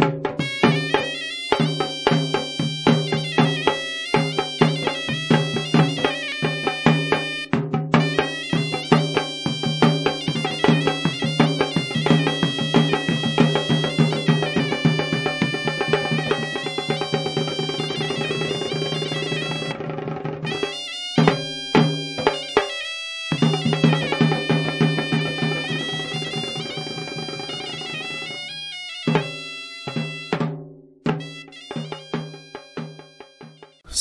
you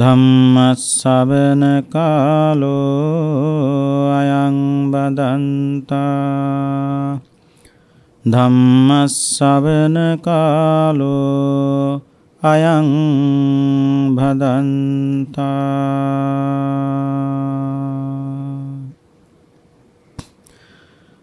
ධම්මස්සවන කාලෝ අයං බදන්තා ධම්මස්සවන කාලෝ අයං භදන්තා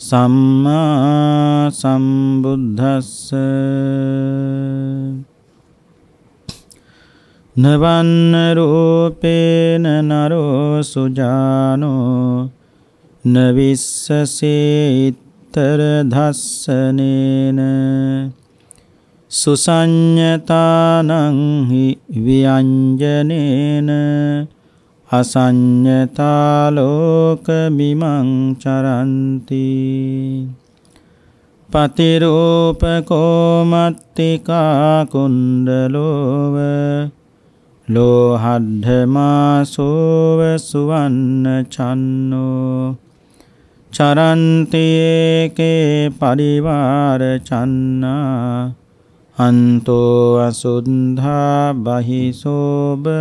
සම්මා සම්බුද්ධස්ස නවන්න රූපේන නරෝ සුජානෝ නවිස්සසේත්තර ධස්සනේන සුසඤ්ඤතානං හි ව්‍යඤ්ජනේන අසඤ්ඤතා ලෝක මිමං චරಂತಿ පතිරූප කෝමත්තිකා කුණ්ඩලෝව ලෝහද්ධමාසෝව සුවන්න චන්නෝ චරන්තියේකේ පරිවාර චන්නා අන්තෝ අසුද්ධා බහිසෝබමානාති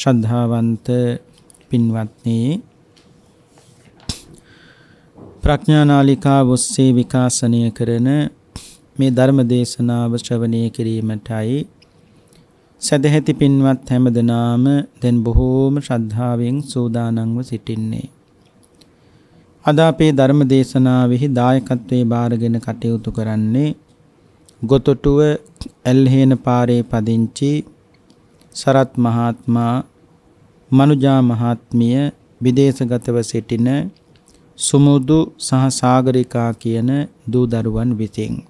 ශ්‍රද්ධාවන්ත පින්වත්නි ප්‍රඥානාලිකා ඔස්සේ විකාශනය කරන මේ ධර්ම දේශනාව ශ්‍රවණය කිරීමටයි සදැහැති පින්වත් හැමදනාම දැන් බොහෝම ශ්‍රද්ධාවෙන් සූදානම්ව සිටින්නේ. අද අපේ ධර්ම දේශනාවෙහි දායකත්වයේ බාරගෙන කටයුතු කරන්නේ ගොතොටුව ඇල්හේන පාරේ පදිංචි සරත් මහත්මා මනුජා මහත්මිය විදේශගතව සිටින සුමුදු සහ සාගරිකා කියන දූ දරුවන් විසිනි.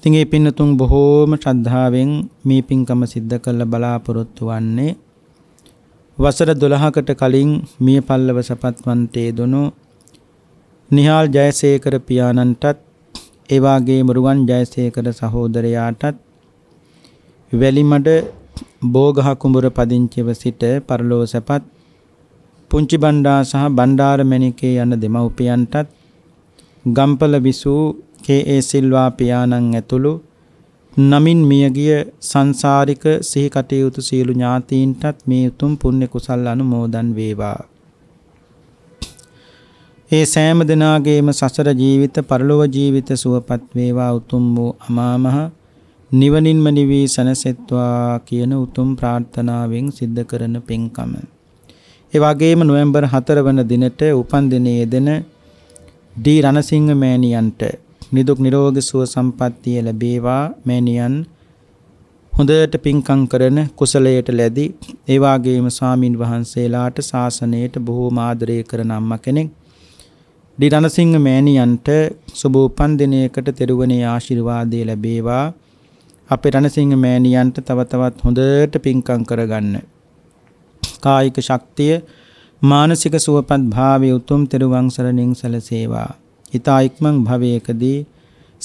ඉතින් මේ පින්නතුන් බොහෝම ශ්‍රද්ධාවෙන් මේ පින්කම සිද්ධ කළ බලාපොරොත්තු වන්නේ වසර 12කට කලින් මිය පල්ලව සපත්වන්තේ දුණු නිහාල් ජයසේකර පියාණන්ටත් ඒ වාගේ මුරුවන් ජයසේකර සහෝදරයාටත් වැලිමඩ බෝගහ කුඹුර පදිංචිව සිට පරලෝ සැපත් පුංචි බණ්ඩා සහ බණ්ඩාර මැණිකේ යන දෙමව්පියන්ටත් ගම්පල විසූ කේ.ඒ. සිල්වා පියාණන් ඇතුළු නමින් මියගිය සංසාරික සිහි කටයුතු සියලු ඥාතීන්ටත් මේ උතුම් පුණ්‍ය කුසල් අනුමෝදන් වේවා. ඒ සෑම දිනාගේම සසර ජීවිත පරලොව ජීවිත සුවපත් වේවා උතුම් වූ අමාමහ නිවනින්ම නිවී සැනසෙත්වා කියන උතුම් ප්‍රාර්ථනාවෙන් සිද්ධ කරන පින්කම. ඒ වගේම නොවැම්බර් 4 වන දිනට උපන් දිනයේ දෙන ඩී රණසිංහ මෑණියන්ට නිදුක් නිරෝගී සුව සම්පන්නිය ලැබේවා මෑණියන් හොඳට පිංකම් කරන කුසලයට ලැබී ඒ වාගේම ස්වාමින් වහන්සේලාට ශාසනයට බොහෝ ආදරය කරන අම්මා කෙනෙක් ඩී රණසිංහ මෑණියන්ට සුබ උපන් දිනයකට තෙරුවනේ ආශිර්වාදය ලැබේවා අපේ රණසිංහ මෑණියන්ට තව තවත් හොඳට පිංකම් කරගන්න කායික ශක්තිය මානසික සුවපත් භාවය උතුම් තෙරුවන් සරණින් සැලසේවා ඊතා ඉක්මන් භවයකදී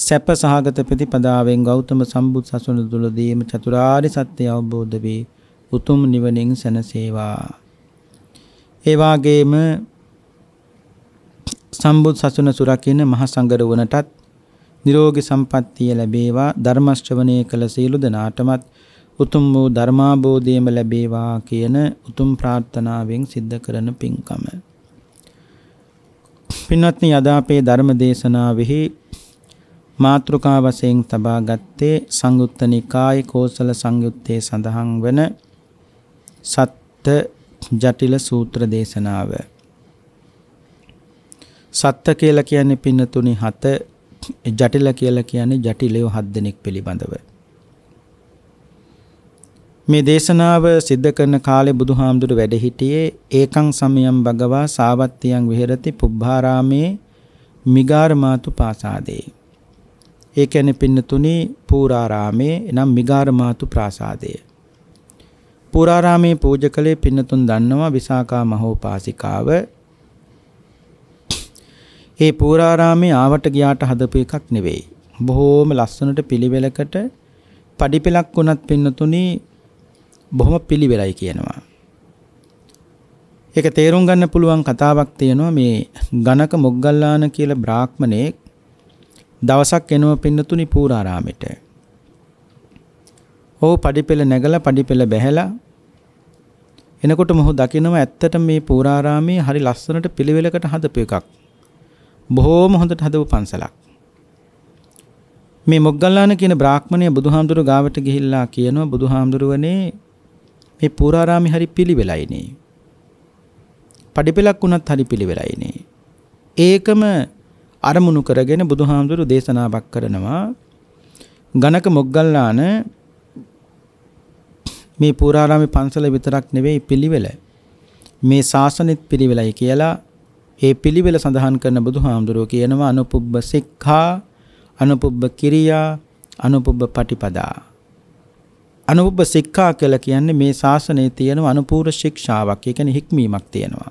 සැප සහගත ප්‍රතිපදාවෙන් ගෞතම සම්බුත් සසුන තුළදීම චතුරාර්ය සත්‍ය අවබෝධ වේ උතුම් නිවනින් සැනසේවා. ඒ වාගේම සම්බුත් සසුන සුරකින්න මහ සංගරුවනටත් නිරෝගී සම්පන්නිය ලැබේවා ධර්ම ශ්‍රවණය කළ සියලු දෙනාටමත් උතුම් වූ ධර්මාබෝධයම ලැබේවා කියන උතුම් ප්‍රාර්ථනාවෙන් සිද්ධ කරන පින්කම පින්වත්නි අද අපේ ධර්ම දේශනාවෙහි මාතෘකා වශයෙන් තබා ගත්තේ සංයුත්ත නිකාය කෝසල සංයුත්තේ සඳහන් වන සත්ත ජටිල සූත්‍ර දේශනාව. සත්ත කියලා කියන්නේ පින්නතුනි හත ජටිල කියලා කියන්නේ ජටිලයෝ හත් දෙනෙක් පිළිබඳව. මේ දේශනාව සිද්ධ කරන කාලේ බුදුහාමුදුරු වැඩ හිටියේ ඒකං සමියම් භගවා සාවත්තියන් විහෙරති පුබ්බාරාමේ මිගාරමාතු පාසාදේ. ඒ කියන්නේ පින්නතුනි පූරාරාමේ එනම් මිගාරමාතු ප්‍රාසාදය. පුරාරාමේ පූජකලේ පින්නතුන් දන්නවා විසාකා මහෝපාසිකාව. ඒ පුරාරාමේ ආවට ගියාට හදපු එකක් නෙවෙයි. බොහෝම ලස්සනට පිළිවෙලකට පඩිපෙලක් වුණත් පින්නතුනි බොහොම පිළිවෙලයි කියනවා. ඒක තේරුම් ගන්න පුළුවන් කතාවක් තියෙනවා මේ ගණක මොග්ගල්ලාන කියලා බ්‍රාහ්මණයෙක් දවසක් එනවා පින්නතුනි පූරාරාමෙට. ඔහු පඩිපෙළ නැගලා පඩිපෙළ බැහැලා එනකොට මොහු දකිනවා ඇත්තට මේ පූරාරාමයේ හරි ලස්සනට පිළිවෙලකට හදපු එකක්. බොහෝම හොඳට හදපු පන්සලක්. මේ මොග්ගල්ලාන කියන බ්‍රාහ්මණය බුදුහාමුදුරු ගාවට ගිහිල්ලා කියනවා බුදුහාමුදුරුවනේ මේ පූරාරාමේ හරි පිළිවෙලයිනේ. පඩිපෙලක් වුණත් හරි පිළිවෙලයිනේ. ඒකම අරමුණු කරගෙන බුදුහාමුදුරු දේශනාවක් කරනවා ගණක මොග්ගල්ලාන මේ පුරාරාමේ පන්සල විතරක් නෙවෙයි පිළිවෙල මේ ශාසනෙත් පිළිවෙලයි කියලා ඒ පිළිවෙල සඳහන් කරන බුදුහාමුදුරුවෝ කියනවා අනුපුබ්බ සික්ඛා අනුපුබ්බ කිරියා අනුපුබ්බ පටිපදා අනුපබ්බ සික්ඛා කියලා කියන්නේ මේ ශාසනයේ තියෙන අනුපූර ශික්ෂාවක්. ඒ කියන්නේ හික්මීමක් තියෙනවා.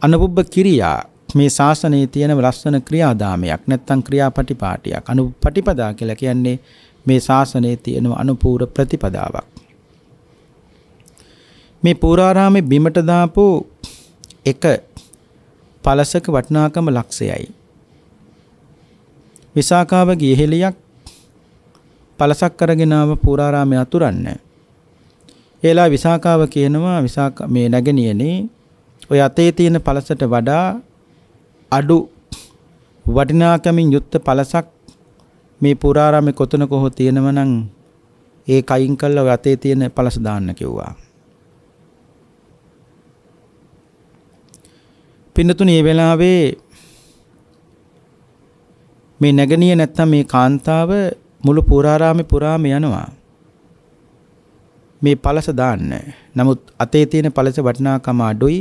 අනුපබ්බ කිරියා මේ ශාසනයේ තියෙන ලස්සන ක්‍රියාදාමයක්. නැත්තම් ක්‍රියාපටිපාටියක්. අනුපටිපදා කියලා කියන්නේ මේ ශාසනයේ තියෙන අනුපූර ප්‍රතිපදාවක්. මේ පූරාරාමේ බිමට දාපු එක පලසක වටිනාකම ලක්ෂයයි. විසාකාවගේ හෙළියක් පලසක් කරගෙනාව පුරාරාමය අතුරන්නේ. ඒලා විසාකාව කියනවා විසාක මේ නැගණියනේ ඔය අතේ තියෙන පලසට වඩා අඩු වටිනාකමින් යුක්ත පලසක් මේ පුරාරාමේ කොතනක හෝ තියෙනවනම් ඒ කයින් කළා ඔය අතේ තියෙන පලස දාන්න කිව්වා. පින්නතුනි මේ වෙලාවේ මේ නැගණිය නැත්තම් මේ කාන්තාව මුළු පුරාරාමේ පුරාම යනවා. මේ පළස දාන්න. නමුත් අතේ තියෙන පළස වටිනාකම අඩුයි.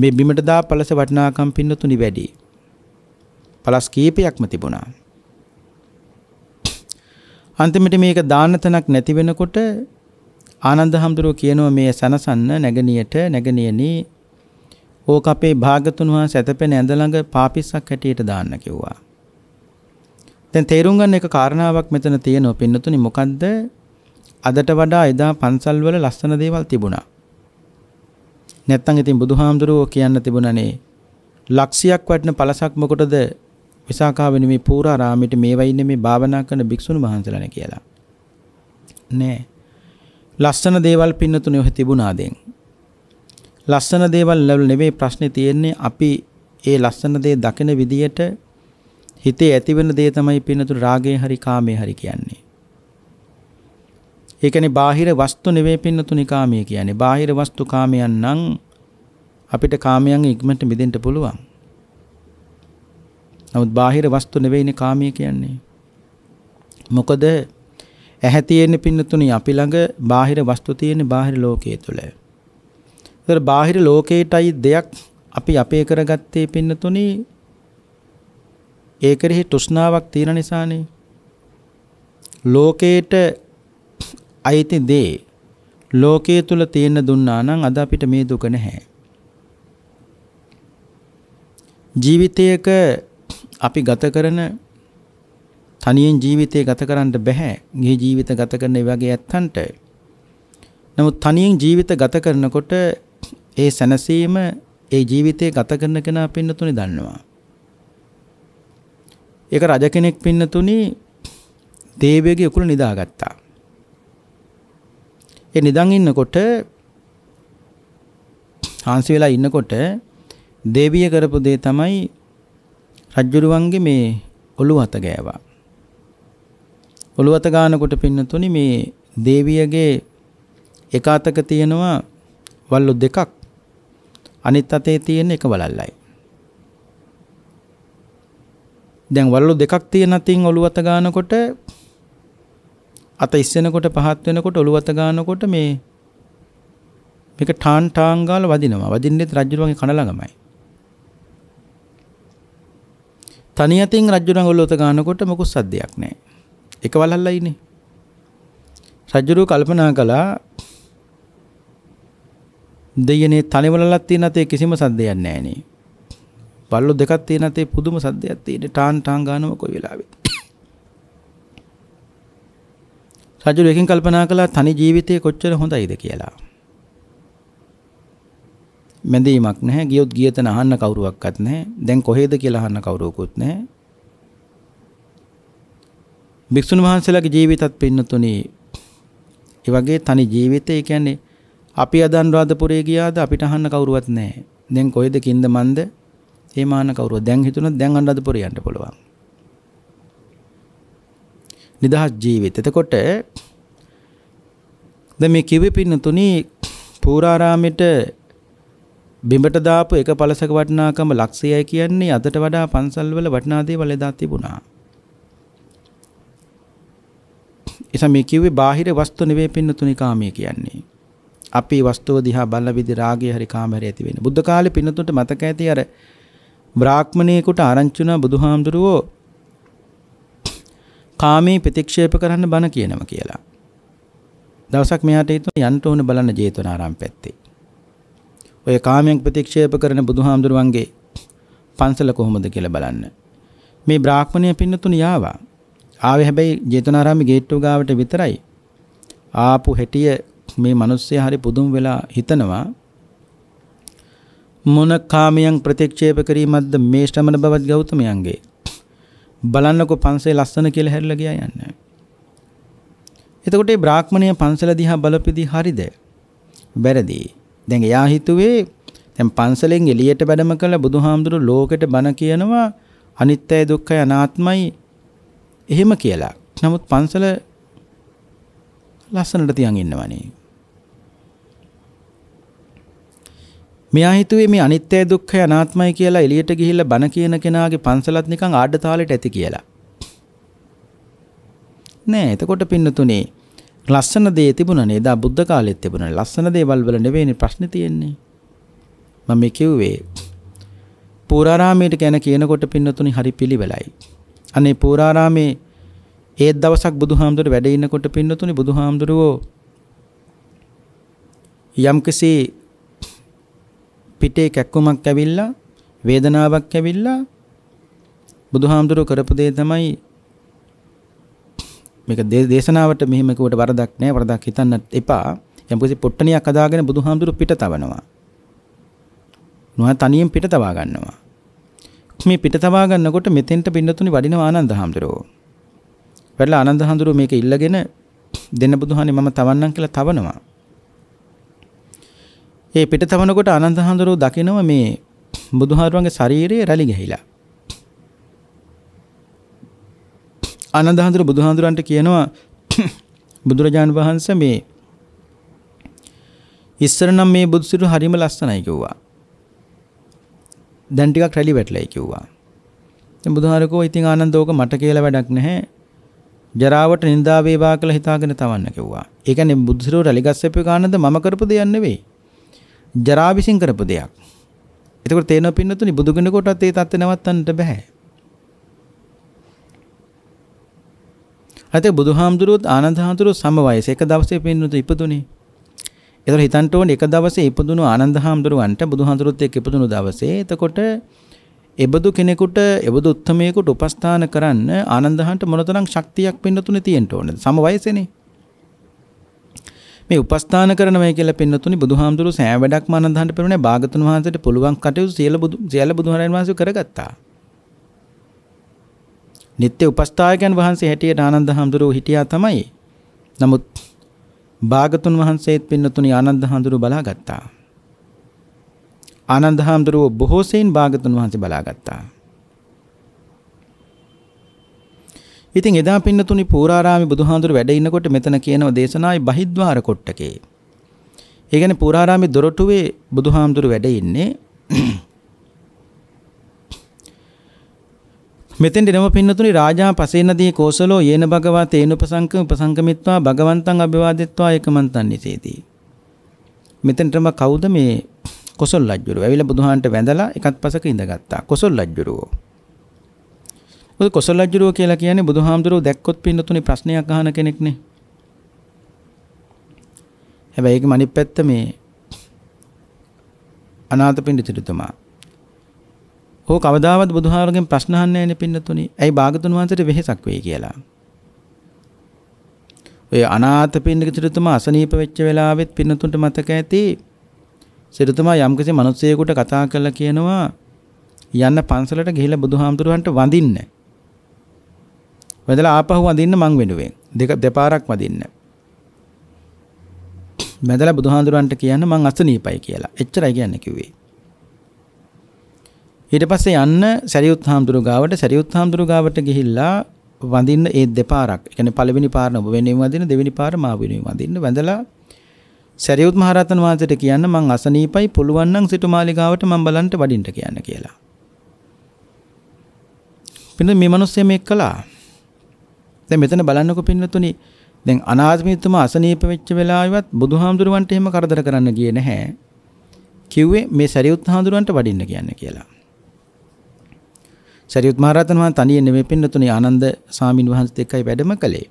මේ බිමට දා පළස වටිනාකම් පින්නතුනි වැඩි. පළස් කීපයක්ම තිබුණා. අන්තිමට මේක දාන්න තැනක් නැති වෙනකොට ආනන්ද හම්දුරුව කියනවා මේ සනසන්න නැගණියට නැගණියනි ඕක අපේ භාගතුන් වහන්සේ සැතපෙන ඇඳ ළඟ පාපිස්සක් හැටියට දාන්න කිව්වා. දැන් තේරුම් ගන්න එක කාරණාවක් මෙතන තියෙනවා පින්නතුනි මොකද්ද අදට වඩා එදා පන්සල් වල ලස්සන දේවල් තිබුණා නැත්තම් ඉතින් බුදුහාමුදුරුවෝ කියන්න තිබුණනේ ලක්ෂයක් වටින පළසක් මොකටද විසාකා වෙන මේ පූරාරාමෙට මේවා ඉන්නේ මේ භාවනා කරන භික්ෂුන් වහන්සේලානේ කියලා නෑ ලස්සන දේවල් පින්නතුනි ඔහෙ තිබුණා දැන් ලස්සන දේවල් වල නෙවෙයි ප්‍රශ්නේ තියෙන්නේ අපි ඒ ලස්සන දේ දකින විදියට හිතේ ඇතිවෙන දේ තමයි පින්නතුන රාගය හරි කාමය හරි කියන්නේ. ඒ කියන්නේ බාහිර වස්තු නෙවෙයි පින්නතුනි කාමය කියන්නේ. බාහිර වස්තු කාමයන් නම් අපිට කාමයන් ඉක්මනට මිදෙන්න පුළුවන්. නමුත් බාහිර වස්තු නෙවෙයිනේ කාමය කියන්නේ. මොකද ඇහැ තියෙන පින්නතුනි අපි ළඟ බාහිර වස්තු තියෙන බාහිර ලෝකයේ තුල. ඒතර බාහිර ලෝකයටයි දෙයක් අපි අපේ කරගත්තේ පින්නතුනි ඒ කෙරෙහි තෘෂ්ණාවක් තියෙන නිසානේ. ලෝකේට අයිති දේ ලෝකයේ තුල තියෙන දුන්නා නම් අද අපිට මේ දුක නැහැ. ජීවිතයක අපි ගත කරන තනියෙන් ජීවිතය ගත කරන්න බෑ. ගිහි ජීවිත ගත කරන ඒ වගේ ඇත්තන්ට. නමුත් තනියෙන් ජීවිත ගත කරනකොට ඒ සැනසීම ඒ ජීවිතය ගත කරන කෙනා පින්නතුනේ දන්නවා. ඒක රජ කෙනෙක් පින්නතුනි දේවයගේ උකුල නිදාගත්තා. ඒ නිදන් ඉන්නකොට හාන්සි වෙලා ඉන්නකොට දේවිය කරපු දේ තමයි රජුරුවන්ගේ මේ ඔළුව අත ගෑවා. ඔළුව අත ගන්නකොට පින්නතුනි මේ දේවියගේ එක අතක තියෙනවා වල්ලු දෙකක් අනිත් අතේ තියෙන එක බලල්ලයි. දැන් වලලු දෙකක් තියෙන අතින් ඔළුව අත ගන්නකොට අත ඉස්සෙනකොට පහත් වෙනකොට ඔළුව අත ගන්නකොට මේ මේක ටාන් ටාන් ගාලා වදිනවා. වදින්නෙත් රජුරුවන්ගේ කන ළඟමයි. තනි අතින් රජුරුවන් ඔළුව අත ගන්නකොට මොකුත් සද්දයක් නැහැ. එක වලල්ලයිනේ. රජුරුව කල්පනා කළා දෙයනේ තනි වලල්ලක් තියෙන අතේ කිසිම සද්දයක් නැහැ නේ. බල්ලෝ දෙකක් තියෙන අතේ පුදුම සද්දයක් තියෙන ටාන් ටාන් ගානම කොයි වෙලාවෙත් රජු එකෙන් කල්පනා කළා තනි ජීවිතේ කොච්චර හොඳයිද කියලා. මැදීමක් නැහැ ගියොත් ගියතන අහන්න කවුරුවක්වත් නැහැ. දැන් කොහෙද කියලා අහන්න කවුරුවකුත් නැහැ. භික්ෂුන් වහන්සේලාගේ ජීවිතත් පින්නතුණි. ඒ වගේ තනි ජීවිතේ කියන්නේ අපි අදන් රාධපුරේ ගියාද අපිට අහන්න කවුරුවත් නැහැ. දැන් කොහෙද කින්ද මන්ද ඒ මාන කවුරුව දැන් හිතුණොත් දැන් අනුරාධපුර යන්න පුළුවන්. නිදහස් ජීවිත. එතකොට දැන් මේ කිව්වේ පින්නතුණි පූරාරාමෙට බිඹට දාපු එක පළසක වටිනාකම ලක්ෂයයි කියන්නේ අදට වඩා පන්සල් වල වටිනා දේවල් එදා තිබුණා. එසම මේ කිව්වේ බාහිර වස්තු නෙවෙයි පින්නතුනි කාමයේ කියන්නේ. අපි වස්තුව දිහා බලන විදි රාගය හරි කාම හරි ඇති වෙන. බුද්ධ කාලේ පින්නතුන්ට මතක ඇති අර බ්‍රාහ්මණයෙකුට ආරංචි වුණා බුදුහාමුදුරුවෝ කාමේ ප්‍රතික්ෂේප කරන්න බන කියනම කියලා. දවසක් මෙයාට හිතුණා යන්න ඕන බලන්න ජේතවනාරාම පැත්තේ. ඔය කාමයන් ප්‍රතික්ෂේප කරන බුදුහාමුදුරුවන්ගේ පන්සල කොහොමද කියලා බලන්න. මේ බ්‍රාහ්මණය පින්නතුණ යාවා. ආවේ හැබැයි ජේතවනාරාමේ ගේට්ටුව ගාවට විතරයි. ආපු හැටිය මේ මිනිස්සයා හරි පුදුම වෙලා හිතනවා මොන කාමයන් ප්‍රතික්ෂේප කිරීමක්ද මේ ශ්‍රමණ බවත් ගෞතමයන්ගේ බලන්නකො පන්සේ ලස්සන කියලා හැරිලා ගියා යන්නේ එතකොට මේ බ්‍රාහ්මණය පන්සල දිහා බලපෙදි හරිද වැරදි දැන් එයා හිතුවේ දැන් පන්සලෙන් එළියට වැඩම කළ බුදුහාමුදුරු ලෝකෙට බණ කියනවා අනිත්‍යය දුක්ඛය අනාත්මයි එහෙම කියලා. නමුත් පන්සල ලස්සනට තියන් ඉන්නවනේ. මෙයා හිතුවේ මේ අනිත්‍ය දුක්ඛය අනාත්මයි කියලා එළියට ගිහිල්ලා බන කියන කෙනාගේ පන්සලත් නිකන් ආඩතාලෙට ඇති කියලා. නෑ එතකොට පින්නතුනේ ලස්සන දේ තිබුණා නේද බුද්ධ කාලෙත් තිබුණා ලස්සන දේවල් වල නෙවෙයිනේ ප්‍රශ්නේ තියෙන්නේ මම මේ කිව්වේ පූරාරාමයට ගැන කියනකොට පින්නතුනි හරි පිළිවෙලයි අනේ පූරාරාමේ ඒ දවසක් බුදුහාමුදුර වැඩ ඉන්නකොට පින්නතුනි බුදුහාමුදුරෝ යම්කසේ පිටේ කැක්කුමක් ඇවිල්ලා වේදනාවක් ඇවිල්ලා බුදුහාමුදුරුවෝ කරපු දේ තමයි මේක දේශනාවට මෙහෙම කුවට වරදක් නෑ වරදක් හිතන්නත් එපා යම්කිසි පොට්ටනියක් අදාගෙන බුදුහාමුදුරුවෝ පිට තවනවා නුහා තනියෙන් පිට තවා ගන්නවා මේ පිට තවා ගන්නකොට මෙතෙන්ට පින්නතුනි වඩිනවා ආනන්ද හාමුදුරුවෝ වැඩලා ආනන්ද හාමුදුරුවෝ මේක ඉල්ලගෙන දෙන්න බුදුහානේ මම තවන්නම් කියලා තවනවා ඒ පිට තමනකොට අනන්ත හඳුරෝ දකිනව මේ බුදුහාරුවන්ගේ ශරීරයේ රැලි ගහිලා. අනන්ත හඳුර බුදුහාඳුරන්ට කියනවා බුදුරජාන් වහන්සේ මේ ඉස්සර නම් මේ බුදුසිරු හරිම ලස්සනයි කිව්වා. දැන් ටිකක් රැලි වැටලයි කිව්වා. දැන් බුදුහාරකෝ ඉතින් ආනන්ද ඕක මට කියලා වැඩක් නැහැ. ජරාවට නිඳා වේවා කියලා හිතාගෙන තවන්න කිව්වා. ඒ කියන්නේ බුදුසිරු රැලි ගස්සපු ආනන්ද මම කරපු දෙයක් නෙවෙයි. ජරා විසින් කරපු දෙයක්. එතකොට තේනවා පින්නතුනි බුදු කෙනෙකුටත් ඒ தත්ත්ව නවත්තන්නට බෑ. අතේ බුදුහාමුදුරුවොත් ආනන්ද හාමුදුරුවෝ සම වයස එක දවසේ පින්නතු ඉපදුනේ. ඒතර හිතන්න ඕනේ එක දවසේ ඉපදුණු ආනන්ද හාමුදුරුවන්ට බුදුහාමුදුරුවොත් එක්ක ඉපදුණු දවසේ එතකොට එබදු කෙනෙකුට එබදු උත්මයෙකුට උපස්ථාන කරන්න ආනන්දහන්ට මොනතරම් ශක්තියක් පින්නතුනේ තියෙන්න ඕනද? සම වයසේනේ. මේ උපස්ථාන කරනවා කියලා පින්නතුනි බුදුහාමුදුරු සෑම වැඩක්ම අනන්දහන්ට පෙරුණේ බාගතුන් වහන්සේට පුළුවන් කටයුතු සියලු බුදු සියලු බුදුහරයන් වහන්සේ කරගත්තා. නිත්‍ය උපස්ථායකයන් වහන්සේ හැටියට ආනන්දහාමුදුරුව හිටියා තමයි. නමුත් බාගතුන් වහන්සේත් පින්නතුනි ආනන්දහාමුදුරුව බලාගත්තා. ආනන්දහාමුදුරුව බොහෝසෙයින් බාගතුන් වහන්සේ බලාගත්තා. ඉතින් එදා පින්නතුනි පූරාරාමේ බුදුහාඳුර වැඩ ඉනකොට මෙතන කියනව දේශනායි බහිද්වාර කොට්ටකේ. ඒ කියන්නේ පූරාරාමේ දොරටුවේ බුදුහාඳුර වැඩ ඉන්නේ. මෙතෙන් දෙනම පින්නතුනි රාජා පසේනදී කෝසලෝ යේන භගවා තේන උපසංක උපසංකමිත්වා භගවන්තං අභිවාදෙත්වා ඒකමන්තං නිසේති. මෙතෙන්ටම කවුද මේ කොසල් ලජ්ජුරුව? ඇවිල්ලා බුදුහාන්ට වැඳලා එකත් පසක ඉඳගත්තා. කොසල් ලජ්ජුරුවෝ. ඔය කොසල් රජුරෝ කියලා කියන්නේ බුදුහාමුදුරුවෝ දැක්කොත් පින්නතුනි ප්‍රශ්නයක් අහන කෙනෙක්නේ. හැබැයි ඒක මනිත් පැත්ත මේ අනාථපිණ්ඩිතතුමා. ඕක කවදාවත් බුදුහාමුදුරුවන්ගෙන් ප්‍රශ්න අහන්නේ නැනේ පින්නතුනි. ඇයි භාගතුන් වහන්සේට වෙහෙසක් වෙයි කියලා. ඔය අනාථපිණ්ඩිතතුමා අසනීප වෙච්ච වෙලාවෙත් පින්නතුන්ට මතක ඇති සිටුතුමා යම්කිසි මිනිසෙයෙකුට කතා කළා කියනවා යන්න පන්සලට ගිහිල්ලා බුදුහාමුදුරුවන්ට වඳින්නේ වැඳලා ආපහු වඳින්න මං වෙනුවෙන්. දෙක දෙපාරක් වඳින්න. වැඳලා බුදුහාඳුරන්ට කියන්න මං අසනීපයි කියලා. එච්චරයි කියන්න කිව්වේ. ඊට පස්සේ යන්න සරියුත් හාමුදුරු ගාවට සරියුත් හාමුදුරු ගාවට ගිහිල්ලා වඳින්න ඒ දෙපාරක්. ඒ කියන්නේ පළවෙනි පාර ඔබ වෙනුවෙන් වඳින්න දෙවෙනි පාර මා වෙනුවෙන් වඳින්න වැඳලා සැරියුත් මහරහතන් වහන්සේට කියන්න මං අසනීපයි පුළුවන් නම් සිටුමාලිගාවට මං බලන්ට වඩින්න කියන්න කියලා. පින්න මේ මිනිස්සෙ මේක කළා. දැන් මෙතන බලන්නකො පින්නතුනි දැන් අනාථමිතුම අසනීප වෙච්ච වෙලාවෙවත් බුදුහාමුදුරුවන්ට එහෙම කරදර කරන්න ගියේ නැහැ. කිව්වේ මේ සරියුත් හාමුදුරුවන්ට වඩින්න කියන්නේ කියලා. සරියුත් මහරහතන් වහන්සේ තනියෙන් නෙමෙයි පින්නතුනි ආනන්ද සාමින් වහන්සේත් එක්කයි වැඩම කළේ.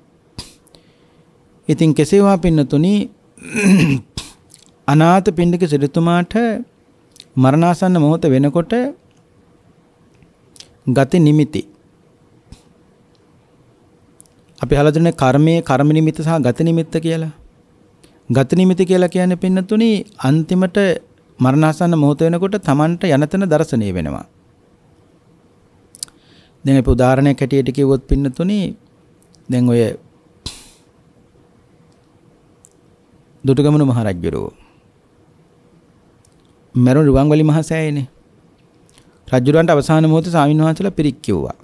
ඉතින් කෙසේ වා පින්නතුනි අනාථ පින්නක සිරිතුමාට මරණාසන්න මොහොත වෙනකොට ගති නිමිති අපි අහලා තියෙන කර්මයේ කර්ම නිමිත්ත සහ ගත නිමිත්ත කියලා. ගත නිමිති කියලා කියන්නේ පින්නතුනේ අන්තිමට මරණාසන්න මොහොත වෙනකොට Tamanට යනතන දර්ශනය වෙනවා. දැන් අපි උදාහරණයක් හැටියට කිව්වොත් පින්නතුනේ දැන් ඔය දුටුගැමුණු මහරජුරෝ මරුණ රුවන්වැලි මහසෑයනේ රජුරන්ට අවසාන මොහොතේ ස්වාමින්වහන්සේලා පිරික් කිව්වා.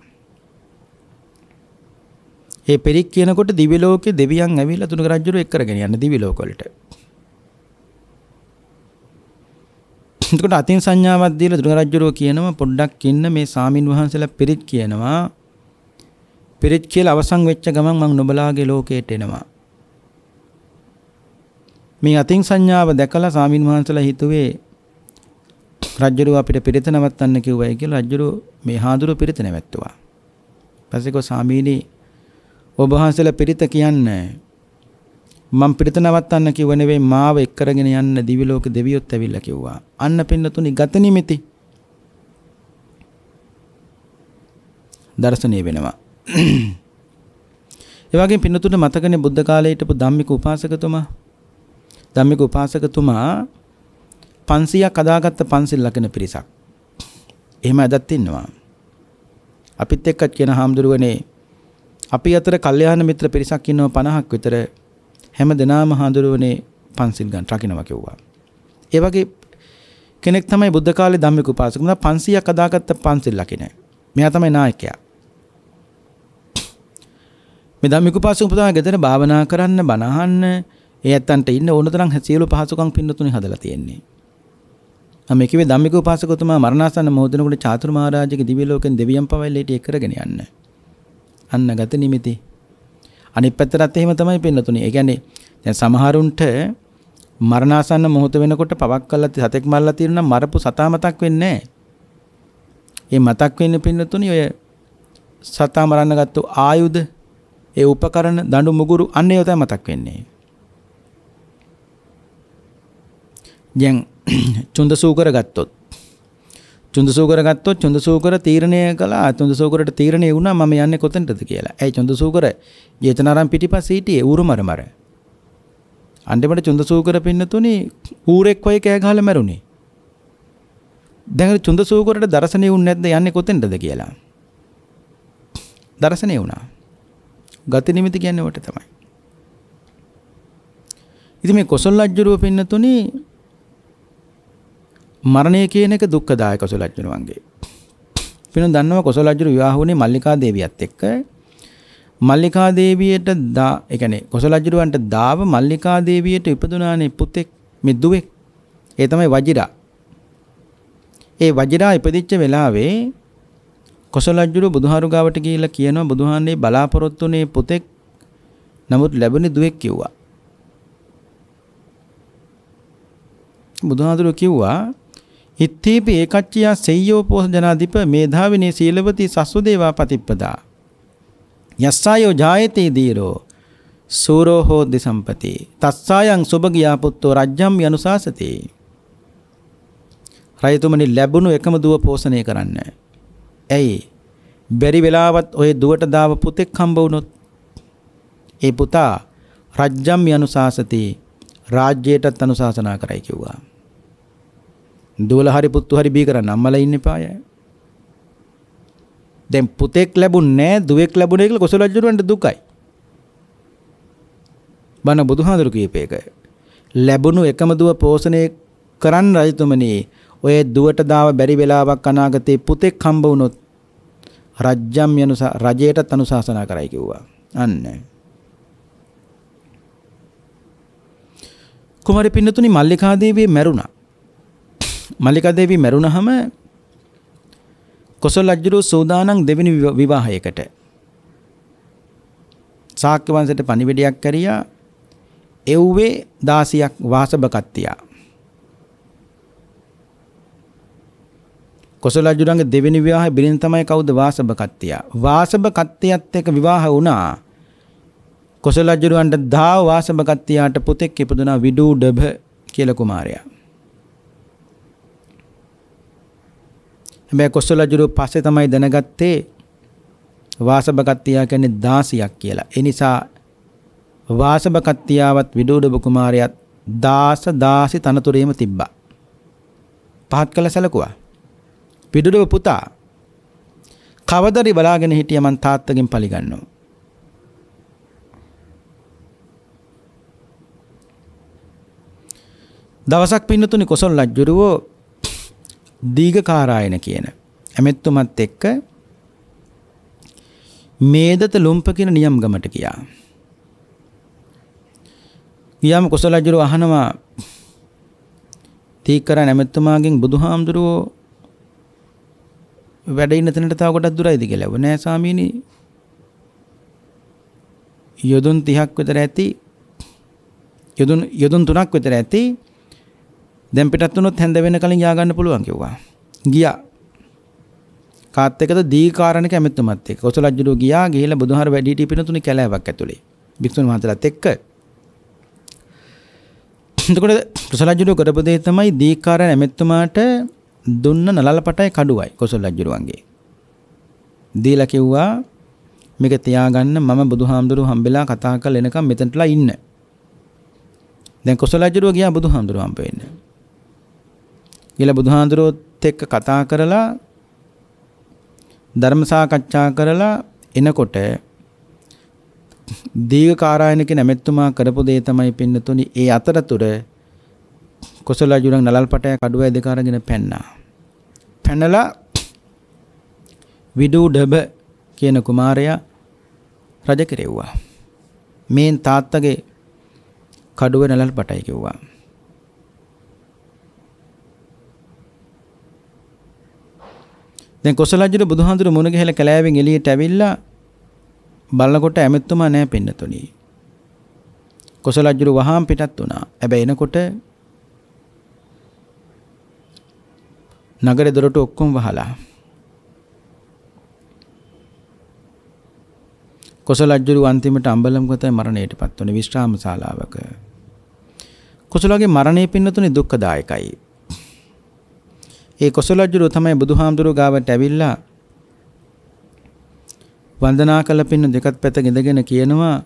ඒ පෙරික් කියනකොට දිව්‍ය ලෝකේ දෙවියන් ඇවිල්ලා තුනක රජුරු එක් කරගෙන යන දිව්‍ය ලෝක වලට. එතකොට අතින් සංඥාවක් දීලා තුනක රජුරු කියනවා පොඩ්ඩක් ඉන්න මේ සාමින් වහන්සේලා පෙරික් කියනවා. පෙරික් කියලා අවසන් වෙච්ච ගමන් මං නොබලාගේ ලෝකයට එනවා. මේ අතින් සංඥාව දැකලා සාමින් වහන්සේලා හිතුවේ රජ්ජුරුව අපිට පිරිත නවත්තන්න කිව්වයි කියලා රජ්ජුරුව මේ හාඳුරුව පිරිත නැවැත්තුවා. පස්සේ කො සාමීනී ඔබ වහන්සේලා පිරිත කියන්නේ මම පිරිත නවත්තන්න කිව්ව නෙවෙයි මාව එක් කරගෙන යන්න දිවි ලෝක දෙවියොත් ඇවිල්ලා කිව්වා. අන්න පින්නතුනි ගත නිමිති. දර්ශනීය වෙනවා. ඒ වගේම පින්නතුන්ට මතකනේ බුද්ධ කාලයේ හිටපු ධම්මික උපාසකතුමා. ධම්මික උපාසකතුමා 500ක් අදාගත්ත පන්සිල් ලකින පිරිසක්. එහෙම ඇදත් ඉන්නවා. අපිත් එක්කත් කියන හාමුදුරුවනේ අපි අතර කල්යාණ මිත්‍ර පිරිසක් ඉන්නවා 50ක් විතර හැම දිනම හඳුරුවනේ පන්සිල් ගන්න රකින්නවා කිව්වා. ඒ වගේ කෙනෙක් තමයි බුද්ධ කාලේ ධම්මික උපාසක. මුලා 500ක් අදාගත්ත පන්සිල් ලකිනේ. මෙයා තමයි නායකයා. මේ ධම්මික උපාසක උපතම ගෙදර භාවනා කරන්න, බණ අහන්න, ඒ ඇත්තන්ට ඉන්න ඕන තරම් සියලු පහසුකම් පින්නතුනේ හදලා තියෙන්නේ. මම කිව්වේ ධම්මික උපාසකතුමා මරණාසන්න මොහොතනකොට චාතුරු මහරජාගේ දිව්‍ය ලෝකෙන් දෙවියන් පවයිලට එක් කරගෙන යන්නේ. අන්නගත නිමිති. අනිත් පැත්තටත් එහෙම තමයි පෙන්නතුනේ. ඒ කියන්නේ දැන් සමහරුන්ට මරණාසන්න මොහොත වෙනකොට පවක් කළා සතෙක් මරලා තියෙනවා මරපු සතා මතක් වෙන්නේ ඒ මතක් වෙන්නේ පින්නතුනේ ඔය සතා මරන්න ගත්තු ආයුධ ඒ උපකරණ දඬු මුගුරු අන්න ඒවා තමයි මතක් වෙන්නේ. දැන් චුන්දසූකර ගත්තොත් චුන්දසූකරගත්තොත් චුන්දසූකර තීරණය කළා චුන්දසූකරට තීරණය වුණා මම යන්නේ කොතෙන්ටද කියලා. ඒ චුන්දසූකර ජේතනාරාම පිටිපස්ස හිටියේ ඌරුමරමර. අන්තිමට චුන්දසූකර පින්නතුණි ඌරෙක් වගේ කෑ ගහලා මැරුණේ. දැන් චුන්දසූකරට දර්ශනේ වුණ නැද්ද යන්නේ කොතෙන්ටද කියලා. දර්ශනේ වුණා. ගති නිමිති කියන්නේ වට තමයි. ඉතින් මේ කොසල් ලජ්ජරුව පින්නතුණි මරණය කියන එක දුක්ඛදායක කුසල රජුණන්ගේ. වෙන දන්නව කුසල රජු විවාහ වුණේ මල්ලිකා දේවියත් එක්ක. මල්ලිකා දේවියට දා ඒ කියන්නේ කුසල රජුවන්ට දාව මල්ලිකා දේවියට ඉපදුනානේ පුතෙක් මේ දුවෙක්. ඒ තමයි වජිරා. ඒ වජිරා ඉපදිච්ච වෙලාවේ කුසල රජු බුදුහාරු ගාවට ගිහිල්ලා කියනවා බුදුහාන්නේ බලාපොරොත්තුනේ පුතෙක් නමුත් ලැබුණේ දුවෙක් කිව්වා. බුදුහාඳුර කිව්වා හිත්තේපි ඒකච්චියා සෙය්‍යෝ පෝස ජනාධිප මේධාවිනේ සීලවති සස්සුදේවා පතිප්පදා යස්සායෝ ජායතේ දීරෝ සූරෝ හෝ දෙසම්පති තස්සායන් සුභගියා පුත්තෝ රජ්ජම් යනුසාසතේ රයිතුමනි ලැබුණු එකම දුව පෝෂණය කරන්න ඇයි බැරි වෙලාවත් ඔය දුවට දාව පුතෙක් හම්බ වුණොත් ඒ පුතා රජ්ජම් යනුසාසතේ රාජ්‍යයටත් අනුශාසනා කරයි කිව්වා දුවල හරි පුත්තු හරි බී කරන්න අම්මලා ඉන්න එපාය. දැන් පුතෙක් ලැබුන්නේ දුවෙක් ලැබුණේ කියලා කොසල රජුරවන්ට දුකයි. බණ බුදුහාඳුරු කීපේක ලැබුණු එකම දුව පෝෂණය කරන්න රජතුමනි ඔය දුවට දාව බැරි වෙලාවක් අනාගතේ පුතෙක් හම්බ වුණොත් රජ්ජම් යනු රජයටත් අනුශාසනා කරයි කිව්වා. අන්න. කුමරි පින්නතුනි මල්ලිකා දේවිය මැරුණා. මල්ලිකා දේවී මැරුණහම කොසල් රජු සූදානම් දෙවෙනි විවාහයකට ශාක්‍ය වංශයට පණිවිඩයක් කරියා එව්වේ 16ක් වාසබකත්තියා කොසල රජුරන්ගේ දෙවෙනි විවාහය බිරිඳ තමයි කවුද වාසබකත්තියා වාසබකත්තියත් එක්ක විවාහ වුණා කොසල රජුරන්ට දා වාසබකත්තියාට පුතෙක් ඉපදුනා විඩූ ඩබ කියලා කුමාරයා හැබැයි කොසල රජුරු පස්සේ තමයි දැනගත්තේ වාසභගත්තියා කියන්නේ 16ක් කියලා. ඒ නිසා වාසභගත්තියාවත් විදුඩබ කුමාරයාත් 10 16 තනතුරේම තිබ්බා. පහත් කළ සැලකුවා. විදුඩබ පුතා කවදරි බලාගෙන හිටිය මං තාත්තගෙන් පලිගන්නවා. දවසක් පින්නතුනි කොසල් රජුරුවෝ දීඝකාරායන කියන ඇමෙත්තුමත් එක්ක මේදත ලුම්ප කියන නියම් ගමට ගියා. ගියාම කුසල රජු අහනවා තීකරණ ඇමෙත්තුමාගෙන් බුදුහාමුදුරුවෝ වැඩ ඉන්න තැනට තව කොටක් දුරයිද කියලා. නෑ ස්වාමීනි. යොදුන් 30ක් විතර ඇති. යොදුන් යොදුන් 3ක් විතර ඇති. දැන් පිටත් වුණොත් හැඳ වෙන කලින් යා ගන්න පුළුවන් කිව්වා. ගියා. කාත් එක්කද දීකාරණ කැමැතුමත් එක්ක. කොසල රජුරු ගියා ගිහිල්ලා බුදුහාර වැඩි හිටි පිටුතුනේ කැලෑවක් ඇතුලේ. භික්ෂුන් වහන්සේලාත් එක්ක. එතකොට කොසල රජුරු කරපු දේ තමයි දීකාරණ කැමැතුමාට දුන්න නලලපටයි කඩුවයි කොසල රජුරුවන්ගේ. දීලා කිව්වා මේක තියාගන්න මම බුදුහාමුදුරුව හම්බෙලා කතා කරලා එනකම් මෙතනටලා ඉන්න. දැන් කොසල රජුරුව ගියා බුදුහාමුදුරුව හම්බ වෙන්න. කියලා බුදුහාඳුරුවොත් එක්ක කතා කරලා ධර්ම සාකච්ඡා කරලා එනකොට දීඝකාරායන කියන ඇමෙත්තුමා කරපු දේ තමයි පින්නතුනි ඒ අතරතුර කොසල ජුරන් නලල්පටය කඩුවයි දෙක අරගෙන පැන්නා. පැනලා විදුඩබ කියන කුමාරයා රජ කෙරෙව්වා. මේන් තාත්තගේ කඩුව නලල්පටයි කිව්වා. දැන් කොසල රජුට බුදුහාඳුර මුණ ගැහිලා කැලෑවෙන් එළියට ඇවිල්ලා බලනකොට ඇමෙත්තුමා නැහැ පින්නතුණි. කොසල රජුර වහාම පිටත් වුණා. හැබැයි එනකොට නගර දොරටු ඔක්කොම වහලා. කොසල රජුර අන්තිමට අම්බලම්ගතයි මරණයටපත් වුණේ විශ්‍රාම ශාලාවක. කොසලගේ මරණය පින්නතුණි දුක්ඛදායකයි. ඒ කොසල් රජුරුව තමයි බුදුහාමුදුරුව ගාවට ඇවිල්ලා වන්දනා කළ පින්න දෙකත් පැත ගෙඳගෙන කියනවා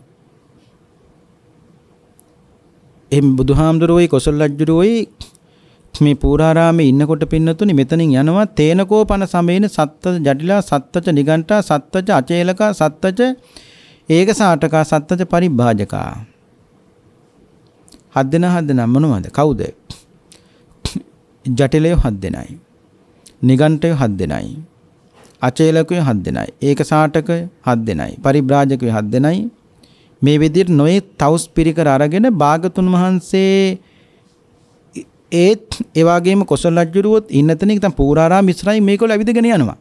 එහෙනම් බුදුහාමුදුරුවෝයි කොසල් රජුරුවෝයි මේ පූරාරාමේ ඉන්නකොට පින්නතුනි මෙතනින් යනවා තේනකෝපන සමේන සත්තජ ජටිලා සත්තජ නිගණ්ඨා සත්තජ අචේලකා සත්තජ ඒකසාටකා සත්තජ පරිභාජකා හත් දෙනා හත් දෙනා මොනවද කවුද ජටිලයෝ හත් දෙනයි නිගණ්ඨය 7 දෙනයි. අචේලකය 7 දෙනයි. ඒකසාටකය 7 දෙනයි. පරිබ්‍රාජකය 7 දෙනයි. මේ විදිහට නොයේ තවුස් පිරිකර අරගෙන බාගතුන් වහන්සේ ඒත් ඒ වගේම කොසල් රජුරුවොත් ඉන්න තැන ඉතින් පූරාරාම මිශ්‍රයි මේකවල ඇවිදගෙන යනවා.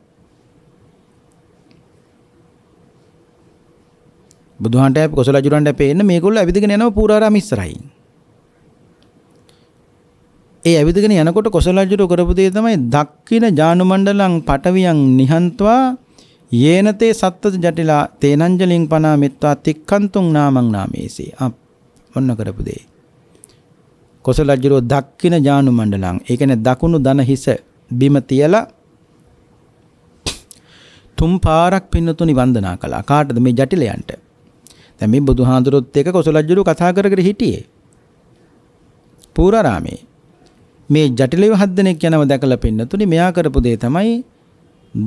බුදුහන්ට කොසල් රජුරන්ට පේන්න මේකවල ඇවිදගෙන යනවා පූරාරාම මිශ්‍රයි. ඒ ඇවිදගෙන යනකොට කොසලජ්ජුරු කරපු දේ තමයි දක්කින ජානුමණ්ඩලං පටවියන් නිහන්ත්වා යේනතේ සත්ත ජටිලා තේනංජලින් පනා මෙත්තා තික්කන්තුන් නාමං නාමේසේ. ඔන්න කරපු දේ. කොසලජ්ජුරු දක්කින ජානුමණ්ඩලං. ඒ කියන්නේ දකුණු දන හිස බිම තියලා තුම් පාරක් පින්නතුනි වන්දනා කළා. කාටද මේ ජටිලයන්ට? දැන් මේ බුදුහාඳුරුත් එක්ක කොසලජ්ජුරු කතා කර කර හිටියේ. පූර්වාරාමේ මේ ජටිලව හත් දෙනෙක් යනව දැකලා පින්නතුනි මෙයා කරපු දේ තමයි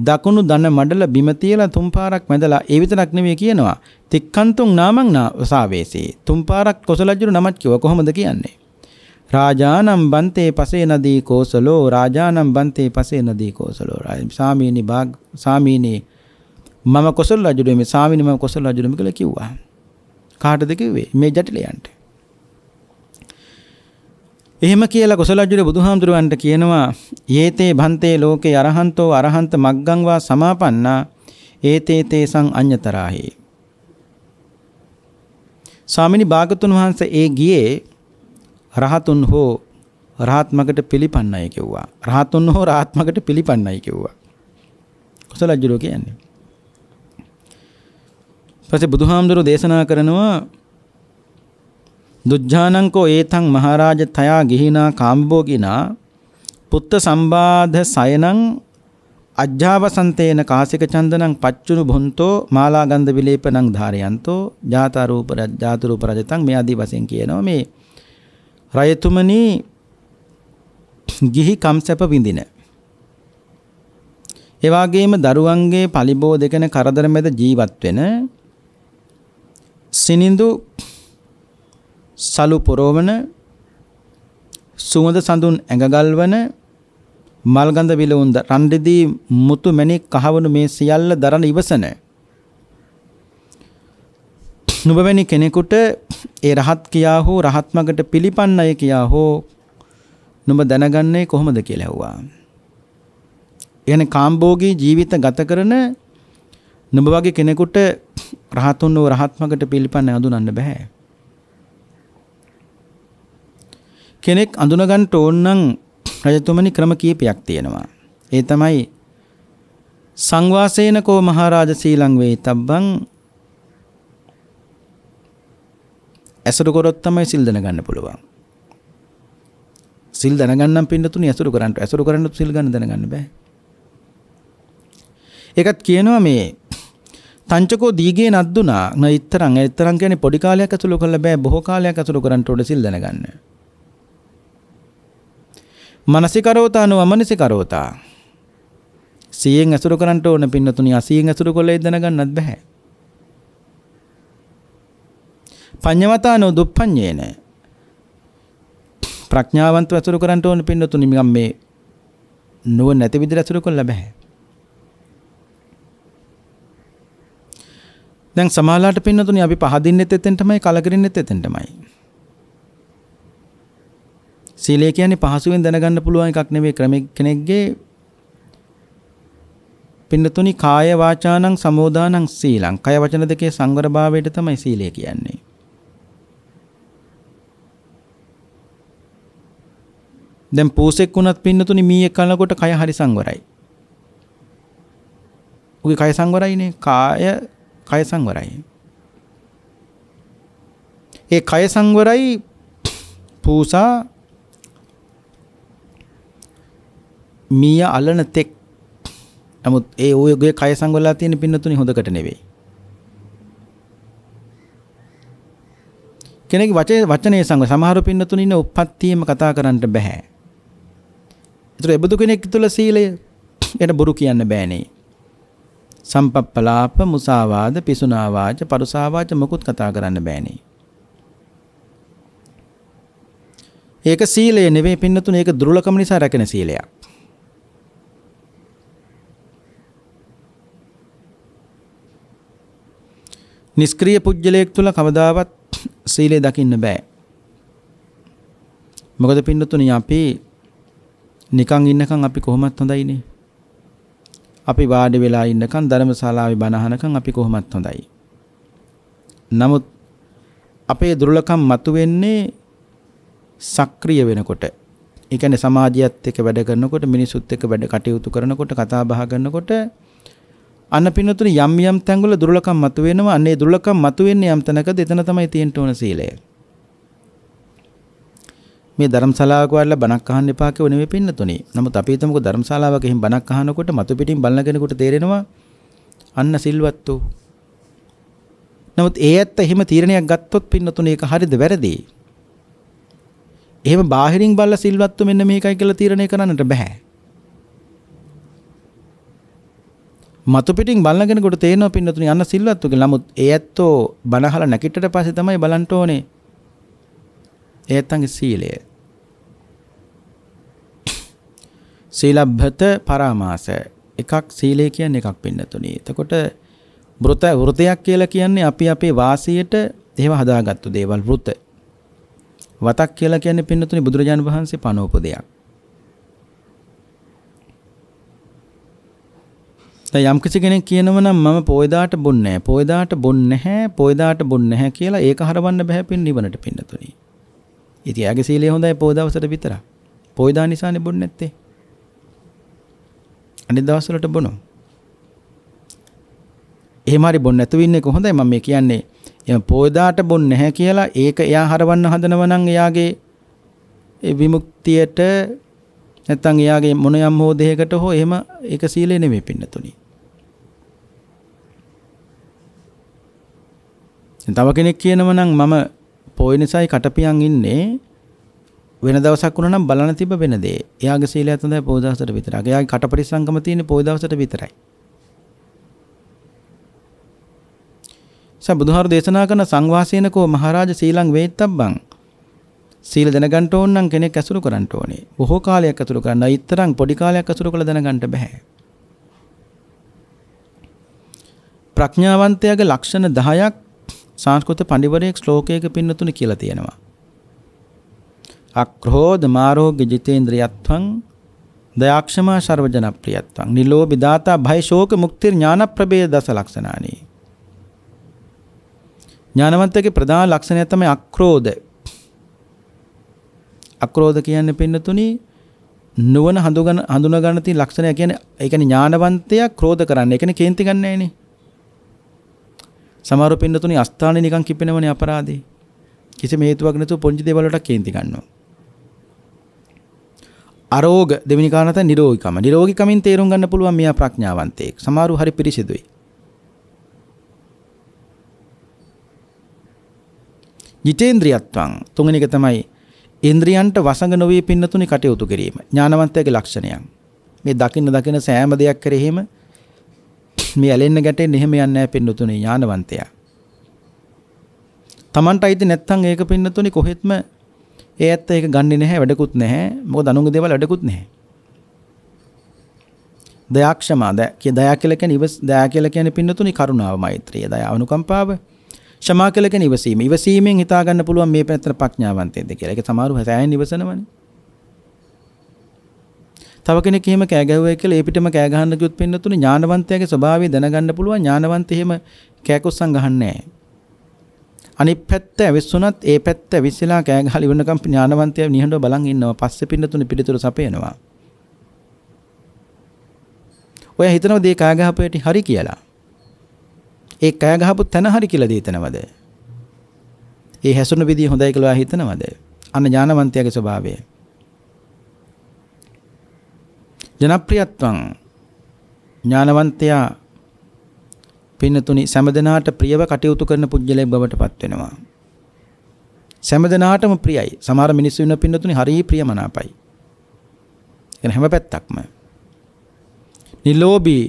දකුණු දන මඩල බිම තියලා තුන් පාරක් මැදලා ඒ විතරක් නෙමෙයි කියනවා තික්කන්තුන් නාමං නා සාවේසේ තුන් පාරක් කොසලජුරු නමක් කිව්ව කොහොමද කියන්නේ රාජානම් බන්තේ පසේ නදී කෝසලෝ රාජානම් බන්තේ පසේ නදී කෝසලෝ සාමීනි භාග් සාමීනි මම කොසල් රජුරුමේ සාමීනි මම කොසල් රජුරුමේ කියලා කිව්වා කාටද කිව්වේ මේ ජටිලයන්ට එහෙම කියලා කොසලජ්ජුර බුදුහාමුදුරුවන්ට කියනවා යේතේ භන්තේ ලෝකේ අරහන්තෝ අරහන්ත මග්ගං වා සමාපන්නා ඒතේ තේසං අඤ්‍යතරාහි ස්වාමිනී භාගතුන් වහන්සේ ඒ ගියේ රහතුන් හෝ රහත්මකට පිළිපන්නයි කිව්වා රහතුන් හෝ රහත්මකට පිළිපන්නයි කිව්වා කොසලජ්ජුර කියන්නේ පස්සේ බුදුහාමුදුරුව දේශනා කරනවා දුජ්ජානංකෝ ඒතං මහරජ තයා ගිහිනා කාම්බෝගිනා පුත්ත සම්බාධ සයනං අජ්ජාවසන්තේන කාසික චන්දනං පච්චුනු බොන්තෝ මාලාගන්ධ විලේපනං ධාරයන්තෝ ජාතරූප ජාතරූප රජතං මේ ආදී වශයෙන් කියනවා මේ රයතුමනි ගිහි කම්සැප විඳින ඒ වගේම දරුවන්ගේ පලිබෝධකන කරදර මැද ජීවත් වෙන සිනිඳු සලු පුරවන සුවඳ සඳුන් ඇඟගල්වන මල්ගඳ විලවුන් රන්දිදී මුතු මැණික් කහවණු මේ සියල්ල දරන ඉවසන නුඹවැනි කෙනෙකුට ඒ රහත් කියා හෝ රහත් මගට පිළිපන්න අය කියා හෝ නුඹ දැනගන්නේ කොහොමද කියලා ඇහුවා. يعني කාම්භෝගී ජීවිත ගත කරන නුඹ වගේ කෙනෙකුට රහතුන් වූ රහත් මගට පිළිපන්න හඳුනන්න බෑ. කෙනෙක් අඳුනගන්න ඕනනම් රජතුමනි ක්‍රම කීපයක් තියෙනවා. ඒ තමයි සංවාසේනකෝ මහරජ සීලං වේතබ්බං ඇසුරු කරොත් තමයි සිල් දැනගන්න පුළුවන්. සිල් දැනගන්නම් පින්නතුනි ඇසුරු කරන්න ඇසුරු කරන්න සිල් ගන්න දැනගන්න බෑ. ඒකත් කියනවා මේ තංචකෝ දීගේ නද්දුනා නයිතරං ඒතරං කියන්නේ පොඩි කාලයක් ඇතුළු කරලා බෑ බොහෝ කාලයක් ඇතුළු කරන්න උඩ සිල් දැනගන්න. මනසිකරෝතානුව මනසිකරෝතා. සියෙන් ඇසුරු කරන්නට ඕන පින්නතුනි අසියෙන් ඇසුරු කොල්ලේ දැනගන්නත් බෑ. පඤ්ඤවතානෝ දුප්පඤ්ඤේන ප්‍රඥාවන්තව ඇසුරු කරන්නට ඕන පින්නතුනි නිකම් මේ නුවණ නැති විදිහට ඇසුරු කොල්ල බෑ. දැන් සමාලාට පින්නතුනි අපි පහදින්නෙත් එතෙන් තමයි කලකිරින්නෙත් එතෙන් තමයි. සීලය කියන්නේ පහසුවෙන් දැනගන්න පුළුවන් එකක් නෙමෙයි ක්‍රම කෙනෙක්ගේ පින්නතුනි කාය වාචානං සමෝදානං සීලං කය වචන දෙකේ සංවරභාවයට තමයි සීලය කියන්නේ. දැන් පූසෙක් වුණත් පින්නතුනි මීයේ කනකොට කය හරි සංවරයි. උගේ කය සංවරයිනේ. කාය කය සංවරයි. ඒ කය සංවරයි පූසා මීය අලන තෙක් නමුත් ඒ ඔයගේ කය සංගවලා තියෙන පින්නතුනි හොඳකට නෙවෙයි. කෙනෙක් වචේ වචනේ සංග සමහර පින්නතුනි ඉන්න උප්පත්තියම කතා කරන්න බෑ. ඒතර එබදු කෙනෙක් තුළ සීලය එන බොරු කියන්න බෑනේ. සම්පප්පලාප මුසාවාද පිසුනාවාච පරුසාවාච මොකුත් කතා කරන්න බෑනේ. ඒක සීලය නෙවෙයි පින්නතුනේ ඒක දුර්ලකම නිසා රැකෙන සීලයක්. නිස්ක්‍රීය පුජ්‍යලයක් තුල කවදාවත් සීලය දකින්න බෑ. මොකද පින්නතුනි අපි නිකන් ඉන්නකන් අපි කොහොමත් හොඳයිනේ. අපි වාඩි වෙලා ඉන්නකන් ධර්මශාලාවේ බණහනකන් අපි කොහොමත් හොඳයි. නමුත් අපේ දුර්ලකම් මතුවෙන්නේ සක්‍රිය වෙනකොට. ඒ කියන්නේ සමාජයත් එක්ක වැඩ කරනකොට මිනිසුත් එක්ක වැඩ කටයුතු කරනකොට කතා බහ කරනකොට අන්න පින්නතුනේ යම් යම් තැඟුල දුර්ලකම් මතුවෙනවා. අන්නේ දුර්ලකම් මතුවෙන්නේ යම් තැනකද එතන තමයි තියෙන්න ඕන සීලය. මේ ධර්මශාලාවක වල බණක් අහන්න එපා කියව නෙමෙයි පින්නතුනේ. නමුත් අපි හිතමුකෝ ධර්මශාලාවක එහෙම බණක් අහනකොට මතු පිටින් බලන කෙනෙකුට තේරෙනවා අන්න සිල්වත්තු. නමුත් ඒ ඇත්ත එහෙම තීරණයක් ගත්තොත් පින්නතුනේ ඒක හරිද වැරදි? එහෙම බාහිරින් බලලා සිල්වත්තු මෙන්න මේකයි කියලා තීරණය කරන්නට බෑ. මතුපිටින් බලගෙනකොට තේනවා පින්නතුනි අන්න සිල්වත්තුගේ නමුත් ඒ ඇත්තෝ බනහල නැකිටට පස්සේ තමයි බලන්න ඕනේ ඒ ඇත්තන්ගේ සීලය සීලබ්බත පරාමාස එකක් සීලය කියන්නේ එකක් පින්නතුනි. එතකොට වෘත වෘතයක් කියලා කියන්නේ අපි අපේ වාසියට එහෙම හදාගත්තු දේවල් වෘත. වතක් කියලා කියන්නේ පින්නතුනි බුදුරජාණන් වහන්සේ පනෝපදයක්. දැන් යම්කිසි කෙනෙක් කියනව නම් මම පොයදාට බොන්නේ නැහැ. පොයදාට බොන්නේ නැහැ. පොයදාට බොන්නේ නැහැ කියලා ඒක හරවන්න බෑ පින් නිවනට පින්නතුනි. ඉතින් එයාගේ සීලය හොඳයි පොයදවසට විතරක්. පොයදා නිසානේ බොන්නේ නැත්තේ. අනිත් දවස් වලට බොනවා. එහෙම හරි බොන්නේ නැතුව ඉන්නේ කොහොඳයි මම මේ කියන්නේ. එයා පොයදාට බොන්නේ නැහැ කියලා ඒක එයා හරවන්න හදනව නම් එයාගේ විමුක්තියට නැත්තම් එයාගේ මොන යම් හෝ දෙයකට හෝ එහෙම ඒක සීලය නෙමෙයි පින්නතුනි. තව කෙනෙක් කියනව නම් මම පොයි නිසායි කටපියන් ඉන්නේ වෙන දවසක් වුණා නම් බලන්න තිබ වෙන දේ. එයාගේ සීලය හොඳයි පොයි දවසට විතරයි. එයාගේ කටපරිසංගම තියෙන්නේ පොයි දවසට විතරයි. සබුදුහාර දේශනා කරන සංවාසීනකෝ මහරජ සීලං වේත්තබ්බං සීල දැනගන්න ඕන නම් කෙනෙක් ඇසුරු කරන්න ඕනේ. බොහෝ කාලයක් ඇසුරු කරන්න. ඊතරම් පොඩි කාලයක් ඇසුරු කළ දැනගන්න බෑ. ප්‍රඥාවන්තයාගේ ලක්ෂණ 10ක් සංස්කෘත පඬිවරයෙක් ශ්ලෝකයක පින්නතුණ කියලා තියෙනවා. අක්‍රෝධ මාරෝග්‍ය ජිතේන්ද්‍රියත්වං දයාක්ෂමා ਸਰවජනප්‍රියත්වං නිලෝභි දාතා භය ශෝක මුක්ති ඥාන ප්‍රභේද දස ලක්ෂණානි. ඥානවන්තයාගේ ප්‍රධාන ලක්ෂණය තමයි අක්‍රෝධ අක්‍රෝධ කියන්නේ පින්නතුනි නුවණ හඳුගන හඳුනා ගන්න තියෙන ලක්ෂණය කියන්නේ ඒ කියන්නේ ඥානවන්තයා ක්‍රෝධ කරන්නේ. ඒ කියන්නේ කේන්ති ගන්න නැහැනේ. සමහර පින්නතුනි අස්ථානේ නිකන් කිපෙනවනේ අපරාධේ. කිසිම හේතුවක් නැතුව පොන්ජි දේවල් වලට කේන්ති ගන්නවා. අරෝග දෙවෙනි කාරණා තමයි නිරෝගිකම. නිරෝගිකමින් තේරුම් ගන්න පුළුවන් මෙයා ප්‍රඥාවන්තයෙක්. සමහරු හරි පිරිසිදුයි. ජිතේන්ද්‍රියත්වං තුන්වෙනි එක තමයි ඉන්ද්‍රියන්ට වසඟ නොවේ පින්නතුනි කටයුතු කිරීම ඥානවන්තයාගේ ලක්ෂණයක්. මේ දකින්න දකින සෑම දෙයක් කරෙහිම මේ ඇලෙන්න ගැටෙන්න එහෙම යන්නේ නැහැ පින්නතුනි ඥානවන්තයා. Tamanට අයිති නැත්නම් ඒක පින්නතුනි කොහෙත්ම ඒ ඇත්ත ඒක ගන්නෙ නැහැ වැඩකුත් නැහැ. මොකද අනුන්ගේ දේවල් වැඩකුත් නැහැ. දයාක්ෂමා ද කිය දයා කියලා කියන්නේ ඉවස් දයා කියලා කියන්නේ පින්නතුනි කරුණාව මෛත්‍රිය දයාව අනුකම්පාව ෂමා කළ කෙන ඉවසීම. ඉවසීමෙන් හිතා ගන්න පුළුවන් මේ පැත්තට ප්‍රඥාවන්තයෙක්ද කියලා. ඒක සමහරව සෑහෙන ඉවසනවනේ. තව කෙනෙක් එහෙම කෑ ගැහුවයි කියලා ඒ පිටම කෑ ගහන්න කිව්වොත් පින්නතුනේ ඥානවන්තයාගේ ස්වභාවය දැනගන්න පුළුවන්. ඥානවන්ත එහෙම කෑකොස්සන් ගහන්නේ නැහැ. අනිත් පැත්ත ඇවිස්සුනත් ඒ පැත්ත විසිලා කෑ ගහලා ඉවරනකම් ඥානවන්තයා නිහඬව බලන් ඉන්නවා. පස්සේ පින්නතුනේ පිටිතුර සපේනවා. ඔයා හිතනවාද මේ කෑ ගහපේටි හරි කියලා? ඒ කෑ ගහපු තැන හරි කියලා දේතනවද? ඒ හැසුණු විදිය හොඳයි කියලා හිතනවද? අන්න ඥානවන්තයාගේ ස්වභාවය. ජනප්‍රියත්වං ඥානවන්තයා පින්නතුනි සෑමදෙනාට ප්‍රියව කටයුතු කරන පුජ්‍යලයක් බවටපත් වෙනවා. සෑමදෙනාටම ප්‍රියයි. සමහර මිනිස්සු ඉන්න පින්නතුනි හරිය ප්‍රියමනාපයි. එන හැම පැත්තක්ම. නිලෝභී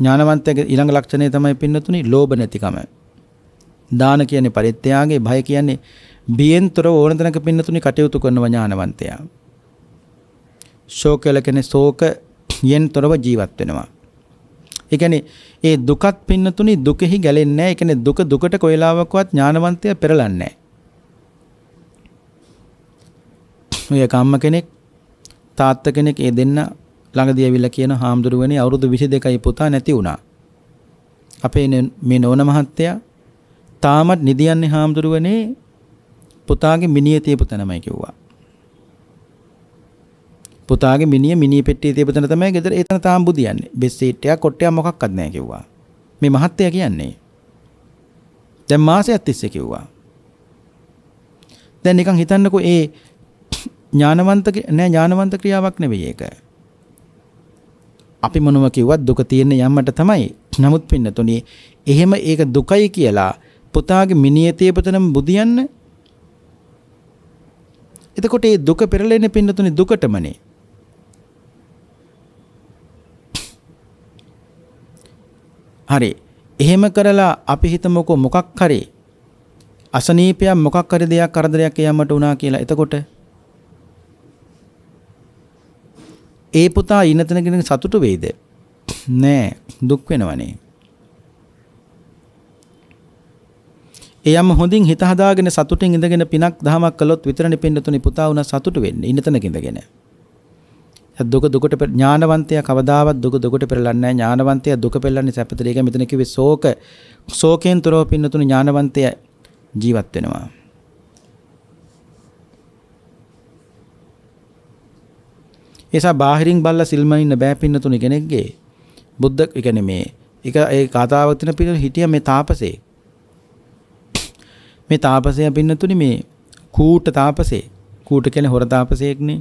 ඥානවන්තයාගේ ඊළඟ ලක්ෂණය තමයි පින්නතුනි ලෝභ නැතිකම. දාන කියන්නේ පරිත්‍යාගය, භය කියන්නේ බියෙන්තර ඕන තැනක පින්නතුනි කටයුතු කරනවා ඥානවන්තයා. ශෝකයල කියන්නේ ශෝක යෙන්තරව ජීවත් වෙනවා. ඒ කියන්නේ ඒ දුකත් පින්නතුනි දුකෙහි ගැලෙන්නේ නැහැ. ඒ කියන්නේ දුක දුකට කොයිලාවකවත් ඥානවන්තයා පෙරලන්නේ නැහැ. ඔය කම්ම කෙනෙක් තාත්ත කෙනෙක් ඒ දෙන්න ළඟදී ඇවිල්ලා කියන හාමුදුරුවනේ අවුරුදු 22යි පුතා නැති වුණා. අපේ මේ නෝන මහත්තයා තාමත් නිදියන්නේ හාමුදුරුවනේ පුතාගේ මිනිය තියපු තැනමයි කිව්වා. පුතාගේ මිනිය මිනිය පෙට්ටියේ තියපු තැන තමයි ගෙදර ඒ තැන තාම බුදියන්නේ. බෙස්සීට් එකක් කොට්ටයක් මොකක්වත් නැහැ කිව්වා. මේ මහත්තයා කියන්නේ. දැන් මාසයක් තිස්සේ කිව්වා. දැන් නිකන් හිතන්නකෝ ඒ ඥානවන්ත නෑ ඥානවන්ත ක්‍රියාවක් නෙවෙයි ඒක. අපි මොනව කිව්වත් දුක තියෙන යම්මට තමයි. නමුත් පින්නතුනි එහෙම ඒක දුකයි කියලා පුතාගේ මිනියතේ පුතනම බුදියන්න. එතකොට මේ දුක පෙරලෙන්නේ පින්නතුනි දුකටමනේ. හරි. එහෙම කරලා අපි හිතමුකෝ මොකක් හරි අසනීපයක් මොකක් හරි දෙයක් කරදරයක් යෑමට වුණා කියලා. එතකොට ඒ පුතා ඉන්නතනගෙන සතුටු වෙයිද? නෑ දුක් වෙනවනේ. එයම හොඳින් හිත හදාගෙන සතුටින් ඉඳගෙන පිනක් දහමක් කළොත් විතරනේ පින්නතුනි පුතා උන සතුටු වෙන්නේ ඉන්නතනක ඉඳගෙන. දුක දුකට ඥානවන්තයා කවදාවත් දුක දුකට පෙරලන්නේ නැහැ. ඥානවන්තයා දුක පෙරලන්නේ සැපතට. ඒක මෙතන කිව්වේ ශෝක. ශෝකයෙන් තොරව පින්නතුනි ඥානවන්තයා ජීවත් වෙනවා. ඒසා බාහිරින් බල්ලා සිල්මන් ඉන්න බෑ පින්නතුනි කෙනෙක්ගේ. බුද්ධ ඒ කියන්නේ මේ ඒක ඒ කතාවක් තියෙන පිළිතුර හිටිය මේ තාපසේ. මේ තාපසය පින්නතුනි මේ කූට තාපසේ. කූට කියන්නේ හොර තාපසයෙක්නේ.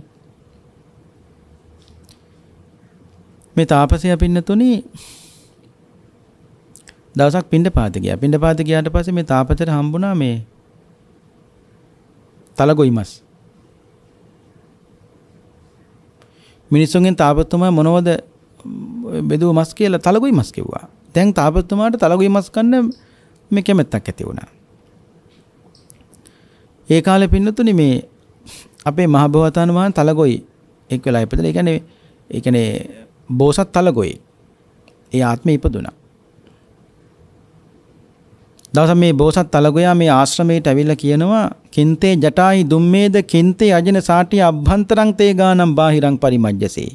මේ තාපසය පින්නතුනි දවසක් පිණ්ඩපාත ගියා. පිණ්ඩපාත ගියාට පස්සේ මේ තාපසයට හම්බුණා මේ තලගොයි මස්. මිනිස්සුන්ගෙන් තාපත්තුමා මොනවද බෙදුව මස් කියලා තලගුයි මස් කිව්වා. දැන් තාපත්තුමාට තලගුයි මස් කන්න මේ කැමැත්තක් ඇති වුණා. ඒ කාලේ පින්නතුනි මේ අපේ මහබවතන මහන් තලගොයි එක් වෙලා ඉපදලා ඒ කියන්නේ ඒ කියන්නේ බෝසත් තලගොයි. ඒ ආත්මය ඉපදුණා. දවස මේ බෝසත් අලගොයා මේ ආශ්‍රමයට ඇවිල්ලා කියනවා කින්තේ ජටායි දුම්මේද කින්තේ අජන සාටි අභ්‍යන්තරං තේ ගානම් බාහිරං පරිමජ්ජසේ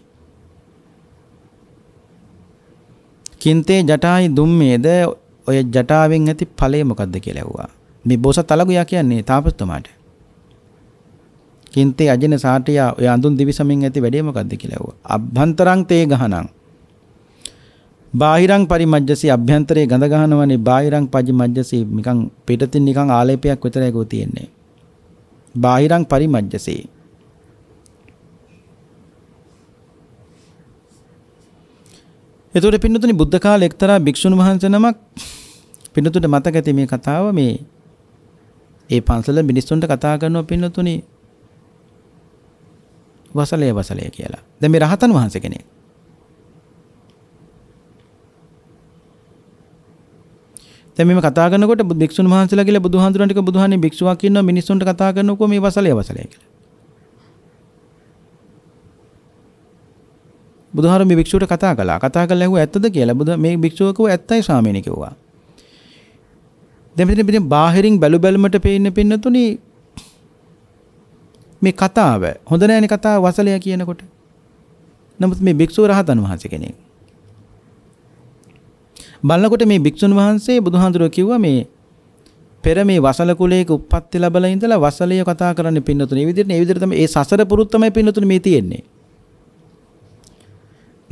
කින්තේ ජටායි දුම්මේද ඔය ජටාවෙන් ඇති ඵලය මොකද්ද කියලා ඇහුවා මේ බෝසත් අලගොයා කියන්නේ තාපස්තුමාට කින්තේ අජන සාටියා ඔය අඳුන් දිවිසමින් ඇති වැඩේ මොකද්ද කියලා ඇහුවා අභ්‍යන්තරං තේ ගහනං බාහිරං පරිමජ්ජසී අභ්‍යන්තරේ ගඳ ගන්නවනේ බාහිරං පරිමජ්ජසී නිකන් පිටතින් නිකන් ආලේපයක් විතරයි ගෝ තියෙන්නේ. බාහිරං පරිමජ්ජසී එතකොට පින්නතුනි බුද්ධ කාලේ එක්තරා භික්ෂුන් වහන්සේ නමක් පින්නතුන්ට මතක ඇති මේ කතාව මේ ඒ පන්සල මිනිස්සුන්ට කතා කරනවා පින්නතුනි වසලේ වසලේ කියලා. දැන් මේ රහතන් වහන්සේ කෙනෙක්. දැන් මෙහෙම කතා කරනකොට භික්ෂුන් වහන්සේලා කියලා බුදුහාඳුරන් ටික බුදුහානේ භික්ෂුවක් ඉන්නවා මිනිස්සුන්ට කතා කරනකොට මේ වසලේ වසලේ කියලා. බුදුහාරු මේ භික්ෂුවට කතා කළා. කතා කළා ඇහුවා ඇත්තද කියලා. බුදු මේ භික්ෂුව කිව්වා ඇත්තයි ස්වාමීනි කිව්වා. දැන් මෙතන මෙතන බාහිරින් බැලු බැලමට පේන්න පින්නතුනි මේ කතාව හොඳ නැහැනේ කතාව වසලය කියනකොට. නමුත් මේ භික්ෂුව රහතන් වහන්සේ කෙනෙක්. බලනකොට මේ භික්ෂුන් වහන්සේ බුදුහාඳුරෝ කිව්වා මේ පෙර මේ වසල කුලයක උප්පත්ති ලැබලා ඉඳලා වසලිය කතා කරන්නේ පින්නතුනේ. මේ විදිහට මේ විදිහට තමයි ඒ සසර පුරුත් තමයි පින්නතුනේ මේ තියෙන්නේ.